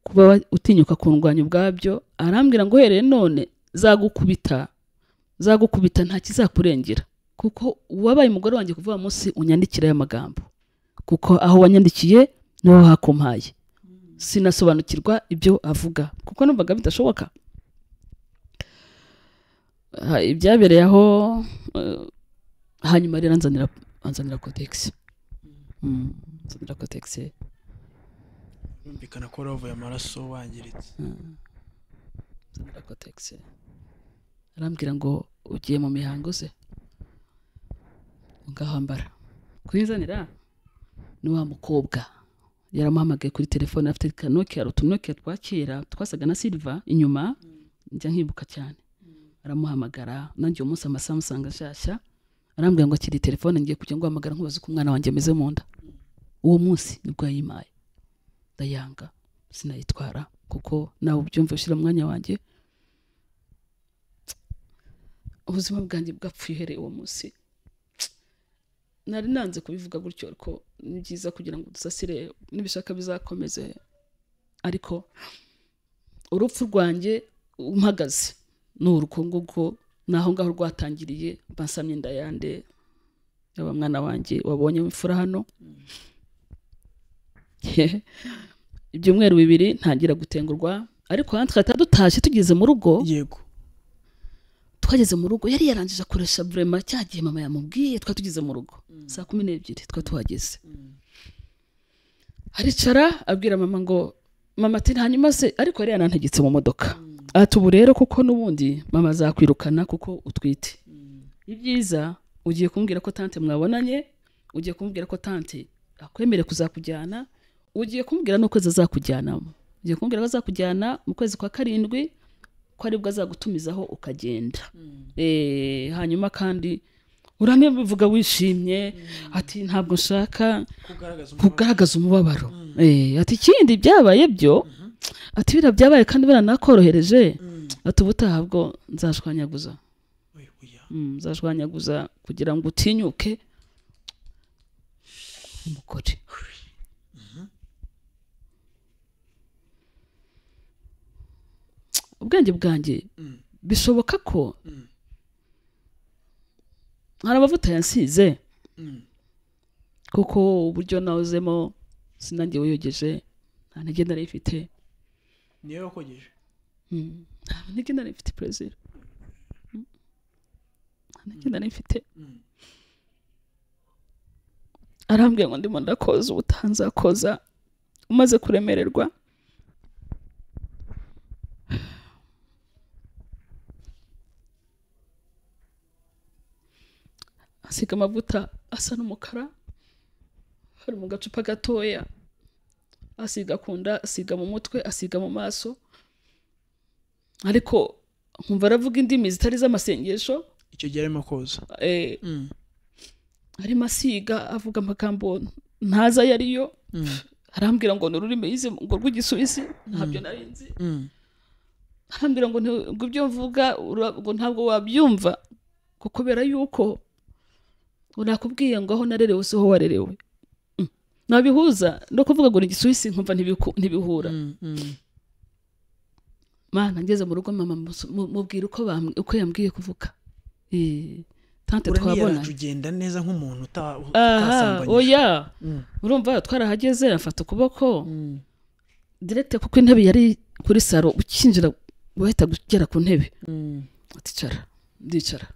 kuba utinyuka kundwanya ubwabyo arambwira ngo uhereye none zagukubita zagukubita nta kizakurengera kuko uwabaye umugore wanjye kuva munsi unyandikira aya magambo kuko aho wanyandikiye niho hakumpaye mm. sinasobanukirwa ibyo avuga kuko numvaga bidashoboka ibyabereye aho eh, hanyuma rero anzanira anzanira kodegisi hmm, anzanira kodegisi yumvikana ko wari wavuye amaraso wangiritse hmm, anzanira kodegisi arambwira ngo ugiye mu mihango se ngahambara kuyizanira ni wa mukobwa yaramuhamagaye kuri telefone afite ka nokiya utunokiya twakera twasaga na siliva inyuma hmm. njya nkibuka cyane aramuhamagara nanjye uwo munsi amasaha amusanga nshyashya arambwira ngo akiri telefone ngiye kujya guhamagara nkubaza uko umwana wanjye ameze mu nda uwo munsi nibwo yayimaye ndayanga sinayitwara kuko nawe ubyumva ushyira umwanya wanjye ubuzima bwanjye bwapfuye uhereye uwo munsi nari nanze kubivuga gutyo ariko ni byiza kugira ngo dusasire n'ibishaka bizakomeze ariko urupfu rwanjye mpagaze ni urukongogo ni ngaho rwatangiriye mbasamye inda yande yaba mwana wanjye wabonye imfura hano mm. ibyumweru bibiri ntangira gutengurwa ariko hano twahita dutashye tugeze mu rugo yego twageze mu rugo yari yarangije akoresha burema cya gihe mama yamubwiye twari tugeze mu rugo mm. saa kumi n'ebyiri twari tuhageze mm. aricara abwira mama ngo mama ati hanyuma se ariko yari yanantegetse mu modoka ati ubu rero kuko n'ubundi mama azakwirukana kuko utwite mm. ibyiza ugiye kumbwira ko tante mwabonanye ugiye kumbwira ko tante akwemere kuzakujyana ugiye kumbwira n'ukwezi azakujyanamo ugiye kumbwira ko azakujyana mu kwezi kwa karindwi ko aribwo azagutumizaho ukagenda mm. eh, hanyuma kandi uranabivuga wishimye mm. ati ntabwo nshaka kugaragaza umubabaro eh, ati ikindi byabaye byo ati biriya byabaye kandi biranakorohereje mm. ati ubutaha bwo nzashwanyaguza mm, nzashwanyaguza kugira ngo utinyuke umugore mm-hmm. ubwenge bwanjye mm. bishoboka ko hari amavuta yansize kuko uburyo nawuzemo sinange wiyogeje nta ntege narifite niyo yokogeje hmm. ntabwo nagenda nifite perezida hmm. nagenda nifite hmm. arambwiye ngo ndimo ndakoza ubutanza koza umaze kuremererwa asiga amavuta asa n'umukara hari mu gacupa gatoya asiga ku nda asiga mu mutwe asiga mu maso ariko nkumva aravuga indimi zitari iz'amasengesho icyo gihe arimo koza eh, mm. arimo asiga avuga amagambo ntaza yari yo mm. arambwira ngo ni ururimi yize ngo rw'igisubizi mm. ntabyo nari nzi arambwira ngo ibyo mvuga ngo ntabwo wabyumva kubera yuko unakubwiye ngo aho narerewe si ho warerewe ntabihuza no kuvuga ngo ni igisuwisi nkumva ntibihura mwana mm, mm. ngeze mu rugo mama mubwira uko yambwiye kuvuga eh, tante twabona ugenda neza nk'umuntu utasambanye oya mm. urumva twarahageze afata ukuboko direkite kuko intebe yari kuri saro ukinjira wahita ugera ku ntebe aticara ndicara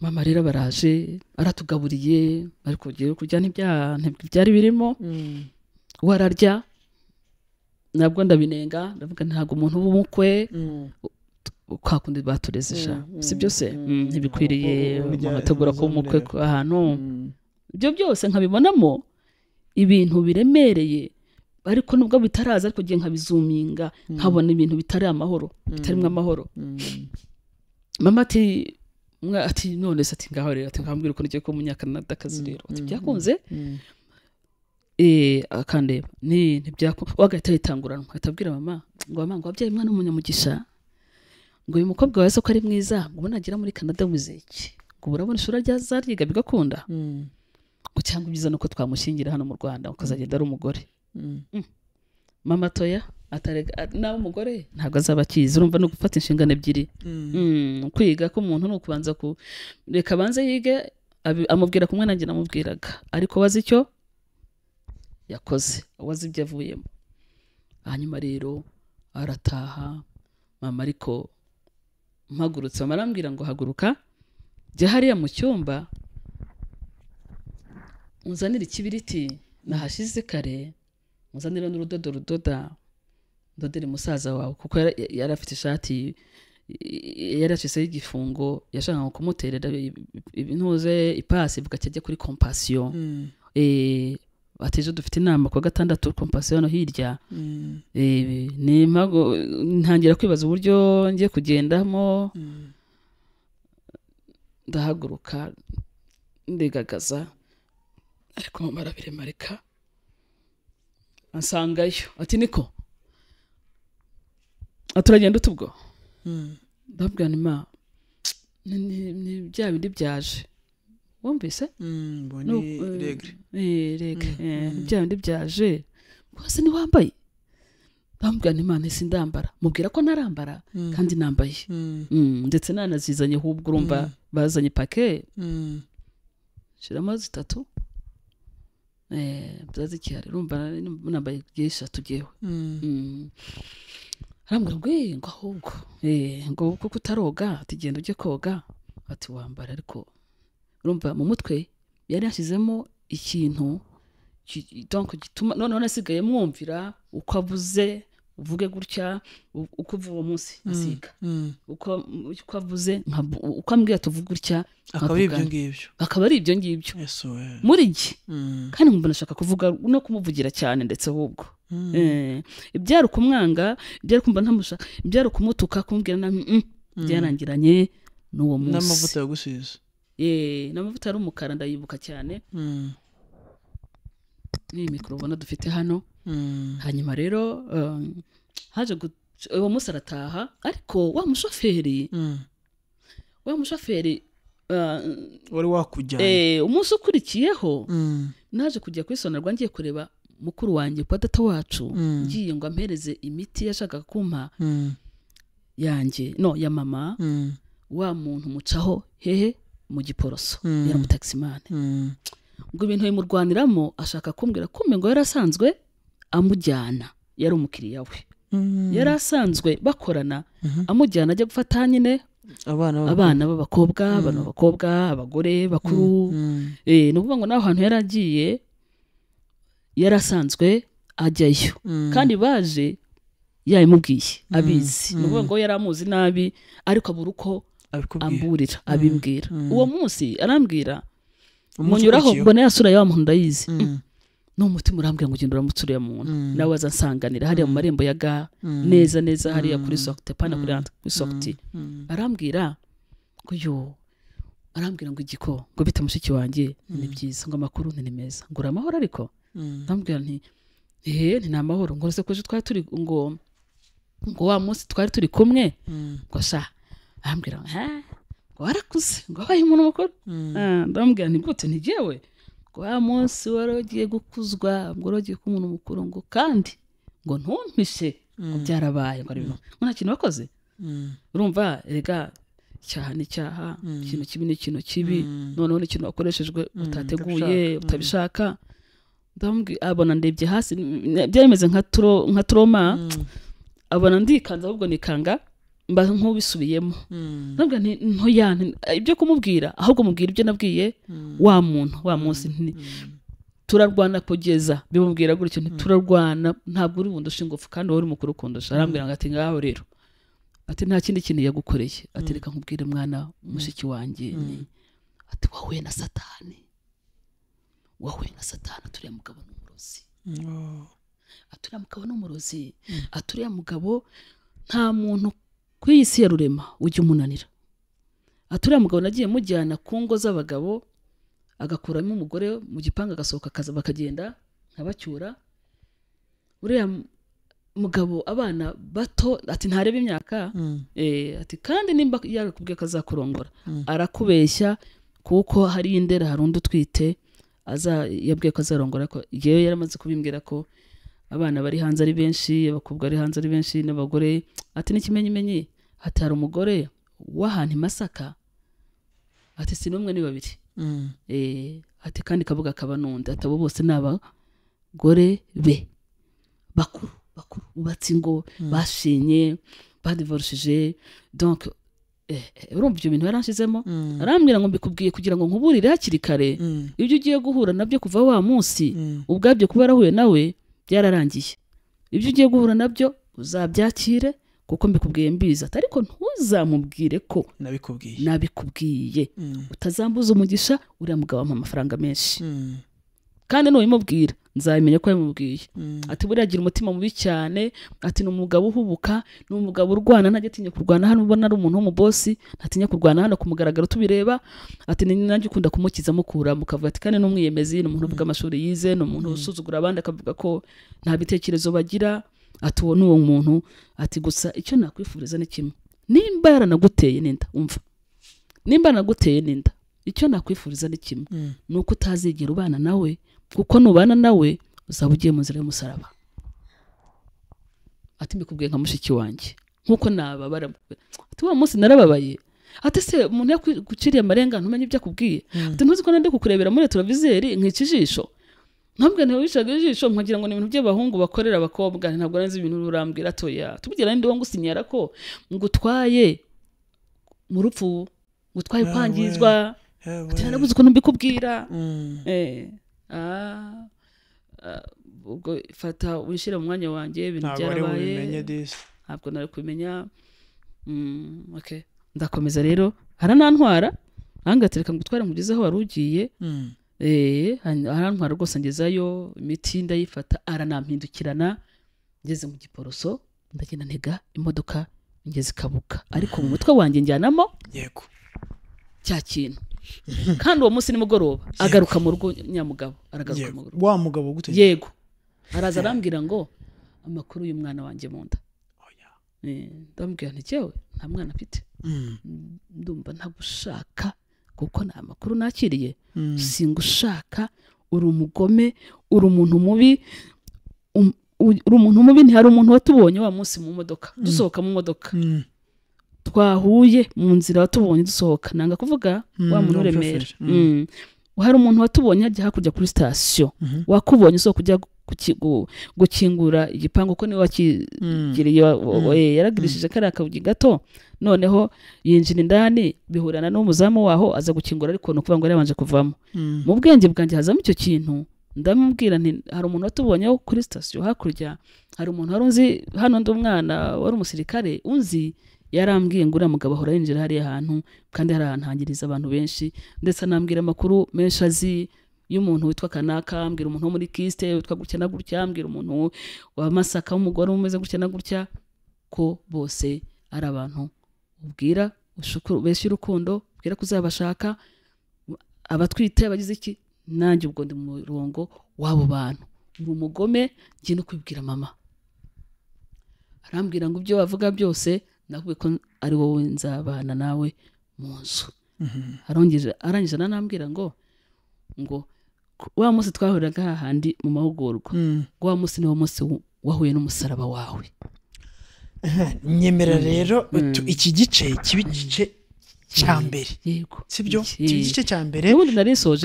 mama rero baraje aratugaburiye ariko ugiye kurya ntibyari birimo mm. wararya ararya ndabinenga ndavuga ntabwo umuntu w'umukwe mm. kwakundi batureze mm, si byose ntibikwiriye amategura kuba umukwe ahantu ibyo byose nkabibonamo ibintu biremereye ariko nubwo bitaraza ariko ngiye nkabizuminga nkabona ibintu bitari amahoro bitarimo amahoro mama ati ati none se ati ngaho rero ati ngambwira ukuntu ugiye kuba umunyakanada akazi mm, rero ati mm, byakunze mm, e, akandeba ntibyakunze wagahita yitanguranwa ahita mama ngo mama ngo wabyaye umwana w'umunyamugisha ngo uyu mukobwa wawe ko ari mwiza ngo ubu nagera muri canada abuze ngo urabona ishuri ryazariga bigakunda ngo cyangwa ibyiza ni uko twamushyingira hano mu rwanda ukazagenda ari umugore mama toya nawe umugore ntabwo azaba akizi urumva ni ugufata inshingano ebyiri mm. Mm, kwiga k'umuntu ni ukubanza ku reka abanze yige amubwira kumwe nanjye namubwiraga ariko wazi icyo yakoze wazi ibyo avuyemo hanyuma rero arataha mama ariko mpagurutse mama arambwira ngo haguruka jya hariya mu cyumba unzanire ikibiriti nahashyize kare muzanire n'urudodo rudoda ndodere musaza wawe kuko yari afite ishati yari yaciseho igifungo yashakaga kumuterera intuze ipasi ivuga ajya kuri kompasiyo mm. eh, atejo dufite inama kuwa gatandatu kompasiyo no hirya mm. eh, ntangira kwibaza uburyo ngiye kugendamo mm. ndahaguruka ndigagaza ariko mama arabiremarika ansangayo ati niko turagenda utu ubwo hmm. ndabwirana ni bya bindi byaje wumvise hmm, eh, eh, hmm, eh, bya bindi byaje rwose ntiwambaye bambwirana imana isi ndambara mubwira ko ntarambara kandi nambaye ndetse nanazizanye ahubwo urumva bazanye pake shyiramo zitatu byazikihari urumva nambaye igihe eshatu ngewe arambwira eh, ngo eee ngo ahubwo ngo kuko utaroga tugenda ujye koga ati wambara ariko urumva mu mutwe yari yashyizemo ikintu gituma noneho nasigaye mwumvira uko avuze uvuge gutya uko uva uwo munsi mm, asiga mm. uko avuze uko ambwiye tuvuge gutya akaba ari ibyo ngibyo akaba ari ibyo ngibyo muri jye mm. kandi mbona ashaka kuvuga no kumuvugira cyane ndetse ahubwo Mm. Eh, ibyari ukumwanga ibyari kumva ntamushaka ibyari ukumutuka kumubwira mm, mm, byarangiranye n'uwo munsi n'amavuta yagusize eh, n'amavuta ari umukara ndayibuka cyane ni mikoro ubona dufite hano hanyuma rero um, haje uwo munsi arataha ariko wa mushoferi wa mushoferi uh, wari wakujyanye eh, umunsi ukurikiyeho naje kujya kuri sonarwa ngiye kureba mukuru wanjye kwa data wacu mm. ngiye ngo ampereze imiti yashakaga kumpa mm. yanjye no ya mama mm. wa muntu mucaho hehe mu giporoso yaramutakisimane ngo ibintu bimurwaniramo ashaka kumbwira kumbe ngo yari asanzwe amujyana yari umukiriya we yari asanzwe bakorana mm-hmm. amujyana ajya gufata nyine abana b'abakobwa abana b'abakobwa abagore bakuru eh, ni ukuvuga ngo nawe hantu yari agiye asanzwe ajyayo mm. kandi baje yayimubwiye mm. abizi mm. ni ukuvuga ngo yari amuzi nabi ariko abura uko amburira abimbwira uwo munsi arambwira munyuraho mbona yasura ya muntu ndayizi ni umutima urambwira ngo ugenda uramutse muntu nawe aza asanganira hariya mu marembo ya ga neza neza hariya kuri sogite pana kuri sogite arambwira ngo yo arambwira ngo igiko ngo bite mushiki wanjye ni byiza ngo amakuru ni meza ngo uri amahoro ariko Mm. ndamubwira nti ehe ni amahoro ngo uretse ko twari turi ngo ngo wa munsi twari turi kumwe mm. ngo sha arambwira ngo warakuze ngo wabaye umuntu mukuru mm. ah, ndamubwira nti bwutse ntigewe ngo wa munsi wari ugiye gukuzwa ngo wari ugiye kuba umuntu mukuru ngo kandi ngo ntumpishe ngo byarabaye ngo ngo nta kintu wakoze urumva rega icyaha ni icyaha ikintu kibi ni ikintu kibi noneho ni ikintu wakoreshejwe utateguye utabishaka abona ndebye hasi byemeze nka turoma mm. abona ndikanze ahubwo nikanga mba nk'ubisubiyemo mm. ibyo kumubwira ahubwo mubwira ibyo nabwiye mm. wa muntu wa munsi turarwana kugeza bimubwira gutyo turarwana ntabwo uri bundusha ingufu kandi wowe uri mukuru kundusha arambwira ngo ati ngaho rero ati nta kindi kintu yagukoreye ati reka nkubwire mwana mushiki wanjye ati wahuye na satani wowe nka satana turiya mugabo ni umurozi oh. aturiya mugabo ni umurozi aturiya mugabo nta muntu ku isi ya rurema ujya umunanira aturiya mugabo nagiye mujyana ku ngo z'abagabo agakuramo umugore mu gipangu agasohoka akaza bakagenda nkabacyura uriya mugabo abana bato ati ntareba imyaka mm. eh, ati kandi nimba yakubwiye ko azakurongora mm. arakubeshya kuko hari indera hari undi utwite yabwiye ko azarongora ko yewe yari amaze kubimbwira ko abana bari hanze ari benshi abakobwa ari hanze ari benshi n'abagore ati n'ikimenyimenyi ati hari umugore w'ahantu i masaka ati si n'umwe ni babiri mm. eh, ati kandi kabuga kaba n'undi ati bose ni abagore be bakuru bakuru bubatse ingo mm. bashinye badivorushije donc Eh, urumva ibyo bintu yaranshizemo mm. arambwira ngo mbikubwiye kugira ngo nkuburire hakiri kare mm. ibyo ugiye guhura nabyo kuva wa munsi mm. ubwabyo kuba yarahuye nawe byararangiye ibyo ugiye guhura nabyo uzabyakire kuko mbikubwiye mbiza ariko ntuzamubwire ko nabikubwiye utazambuza umugisha uriya mugabo wamuha amafaranga menshi kandi nubimubwira nzabimenya ko yamubwiye mm. ati buriya agira umutima mubi cyane ati ni umugabo uhubuka ni umugabo urwana ntajya atinya kurwana hano ubona ari umuntu w'umubosi ntatinya kurwana hano ku mugaragaro tubireba ati ni nanjye ukunda kumukiza mukura mukavuga ati kandi ni umwiyemezi ni umuntu uvuga mm. amashuri yize ni umuntu mm. usuzugura abandi akavuga ko nta bitekerezo bagira ati uwo ni uwo muntu ati gusa icyo nakwifuriza ni kimwe nimba yaranaguteye n'inda umva nimba yaranaguteye n'inda icyo nakwifuriza ni kimwe ni uko utazigera ubana nawe kuko nubana nawe uzaba ugiye mu nzira y'umusaraba ati mbikubwiye nka mushiki wanjye nk'uko nababara ati wa munsi narababaye ati se umuntu yaguciriye amarengano umenye ibyo akubwiye hmm. ati ntuzi ko nandi kukurebera muri retroviseri nkica ijisho ntambwe ntiwicaga ijisho nkagira ngo ni ibintu by'abahungu bakorera abakobwa ntabwo nzi ibintu urambwira atoya tubigira n'indi wo ngusinyara ko ngutwaye mu rupfu ngutwaye kwangizwa narabuze ukuntu mbikubwira hmm. eh. Ah, ah, ubwo fata wishyire mu mwanya wanjye ibintu byarabaye ntabwo nari kubimenya mm, ndakomeza rero haranantwara nangatse reka ngutware nkugeze aho wari ugiye hmm. eh, arantwara rwose ngezayo imiti ndayifata aranampindukirana ngeze mu giporoso ndagenda ntega imodoka ngeze ikabuka ariko mu hmm. mutwe wanjye njyanamo yego cya kintu kandi uwo munsi nimugoroba agaruka mu rugo nyamugabo aragaruka mu rugo wa mugabo gute yego araza arambwira ngo amakuru uyu mwana wanjye mu nda oh, eh, ndamubwira nti yewe nta mwana afite mm. ndumva ntagushaka kuko nta makuru nakiriye mm. singushaka uri umugome uri umuntu mubi um, uri umuntu mubi ntihari umuntu watubonye wa munsi mu modoka mm. dusohoka mu modoka twahuye mu nzira watubonye dusohoka nanga kuvuga mm, wa muntu uremera mm. mm. hari umuntu watubonye ajya hakurya kuri sitasiyo mm-hmm. wakubonye usohoka ujya gukingura igipangu kuko niwe wakigiriye eh, yaragirishije kariya kabugi gato noneho yinjira indani bihurana n'umuzamu waho aza gukingura ariko ni ukuvuga ngo yari kuvamo mu bwenge bwanjye hazamo icyo kintu ndamubwira nti hari umuntu watubonyeho kuri sitasiyo hakurya hari umuntu wari unzi hano undi umwana wari umusirikare unzi yarambwiye ngo uriya mugabo ahora yinjira hariya hantu kandi hari ahantu hangiriza abantu benshi ndetse anambwira amakuru menshi azi y'umuntu witwa kanaka ambwira umuntu wo muri kisite witwa gutya na gutya ambwira umuntu wa masaka w'umugore umeze gutya na gutya ko bose ari abantu ubwira beshya urukundo ubwira ko uzabashaka abatwite abagize iki nanjye ubwo ndi mu murongo w'abo bantu uri umugome ngiye no kubibwira mama arambwira ngo ibyo wavuga byose navuga ko ari wowe nzabana nawe mu nzu mhm. arangiza nanambwira ngo ngo wa munsi twahuriraga hahandi mu mahugurwa mm. ngo wa munsi niwo munsi wahuye n'umusaraba wawe nyemera mm. rero mm. iki gice kiba igice cya mbere sibyo igice cya mbere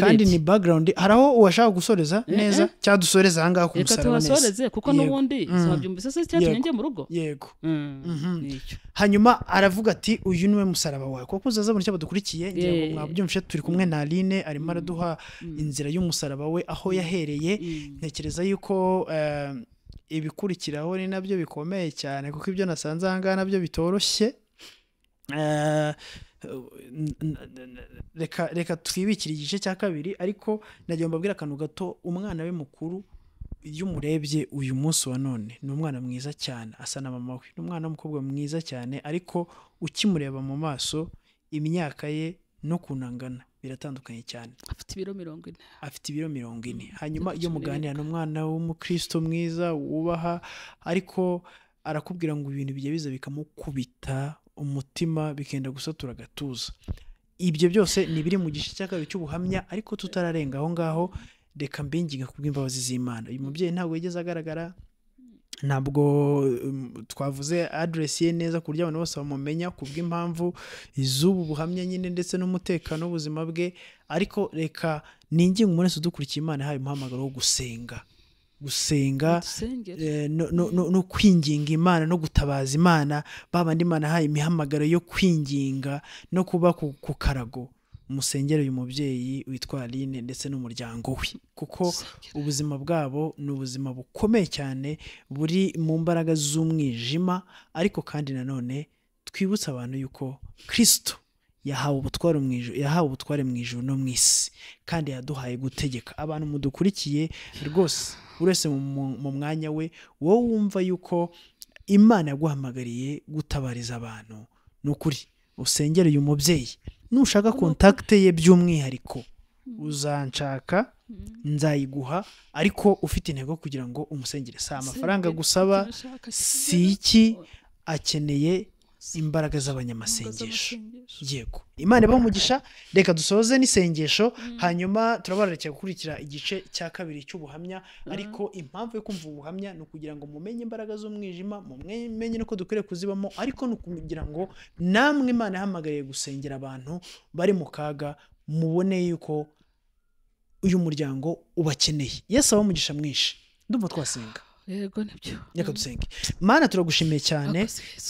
kandi ni bagarawundi hari aho uwashaka gusoreza eh, neza eh. cyadusoreza aha ngaha ku musaraba neza kuko n'ubundi wabyumvise se cyatumye njye mu rugo yego mm, mhm. hanyuma aravuga ati uyu niwe musaraba wawe kuko uzaza buri cyo badukurikiye eh. mwabyumvise turi kumwe na aline arimo mm. araduha mm. inzira y'umusaraba we aho yahereye ntekereza yuko ibikurikiraho ni nabyo bikomeye cyane kuko ibyo nasanze aha ngaha nabyo bitoroshye reka twibikire igice cya kabiri ariko nagira mbabwira akantu gato umwana we mukuru iyo umurebye uyu munsi wa none ni umwana mwiza cyane asa na mama we ni umwana w'umukobwa mwiza cyane ariko ukimureba mu maso imyaka ye no kunangana biratandukanye cyane afite ibiro mirongo ine afite ibiro mirongo ine mm. hanyuma iyo muganira n'umwana w'umukristo mwiza wubaha ariko arakubwira ngo ibintu bigiye biza bikamukubita umutima bikenda gusatura agatuza ibyo byose ni ibiri mu gice cya kabiri cy'ubuhamya ariko tutararenga aho ngaho reka mbinginga kubw'imbabazi z'imana uyu mubyeyi ntabwo yigeze agaragara ntabwo um, twavuze aderesi ye neza ku buryo abantu bose bamumenya ku bw'impamvu iz'ubu buhamya nyine ndetse n'umutekano w'ubuzima bwe ariko reka ninginga umuntu wese udukurikiye imana yahaye umuhamagaro wo gusenga gusenga eh, no kwinginga imana no gutabaza imana babandi imana ahaye imihamagaro yo kwinginga no kuba ku karago umusengere uyu mubyeyi witwa aline ndetse n'umuryango we kuko ubuzima bwabo ni ubuzima bukomeye cyane buri mu mbaraga z'umwijima ariko kandi nanone twibutsa abantu yuko kirisito yahawe ubutware mu ijoro yahawe ubutware mu ijoro no mu isi kandi yaduhaye gutegeka abantu mudukurikiye rwose buri mu mwanya we wowe wumva yuko imana yaguhamagariye gutabariza abantu ni ukuri usengere uyu mubyeyi nushaka kontakite ye by'umwihariko uzanshaka nzayiguha ariko ufite intego kugira ngo umusengere si amafaranga gusaba si iki akeneye imbaraga z'abanyamasengesho yego imana umugisha reka dusoze n'isengesho hanyuma turabarekera gukurikira igice cya kabiri cy'ubuhamya mm-hmm. ariko impamvu yo kumva ubuhamya ni ukugira ngo mumenye imbaraga z'umwijima mumenye n'uko dukwiriye kuzibamo ariko ni ukugira ngo namwe imana ihamagariye gusengera abantu bari mu kaga mubone yuko uyu muryango ubakeneye yesu umugisha mwinshi ndumva twasenga yego nibyo reka dusenge mana turagushimiye cyane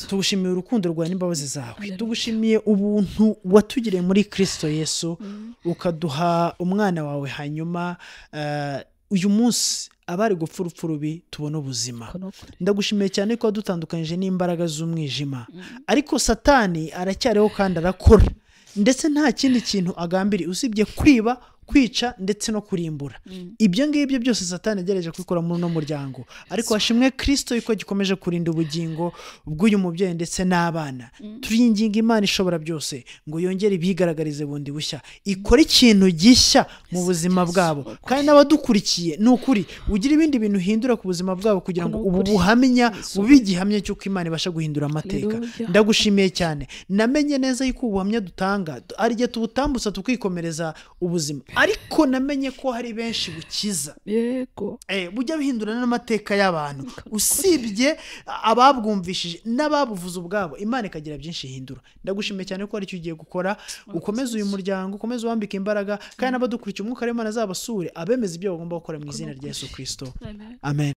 tugushimiye urukundo rwawe n'imbabazi zawe tugushimiye ubuntu watugiriye muri kirisito yesu mm. ukaduha umwana wawe hanyuma eh, uyu munsi abari gupfa urupfu rubi tubona ubuzima ndagushimiye cyane ko wadutandukanyije n'imbaraga z'umwijima mm. ariko satani aracyariho kandi arakora ndetse nta kindi kintu agambiriye usibye kwiba kwica ndetse no kurimbura mm. ibyo ngibyo byose satani yagerageje kubikora muri uno muryango ariko hashimwe kirisito yuko gikomeje kurinda ubugingo bw'uyu mubyeyi ndetse n'abana mm. turinginga imana ishobora byose ngo yongere ibigaragarize bundi bushya ikore ikintu gishya mu buzima bwabo kandi n'abadukurikiye ni ukuri ugira ibindi bintu uhindura ku buzima bwabo kugira ngo ubu buhamya bube igihamya cy'uko imana ibasha guhindura amateka ndagushimiye cyane namenye neza yuko ubuhamya dutanga ari igihe tubutambutsa tukikomereza ubuzima ariko namenye ko hari benshi bukiza yego eh, bujya bihindura n'amateka y'abantu usibye ababwumvishije n'ababuvuze ubwabo imana ikagira byinshi ihindura ndagushimiye cyane ko icyo ugiye gukora ukomeze uyu muryango ukomeze uwambike imbaraga kandi mm. n'abadukurikiye umwuka w'imana azabasure abemeza ibyo bagomba gukora mu izina rya yesu kirisito amen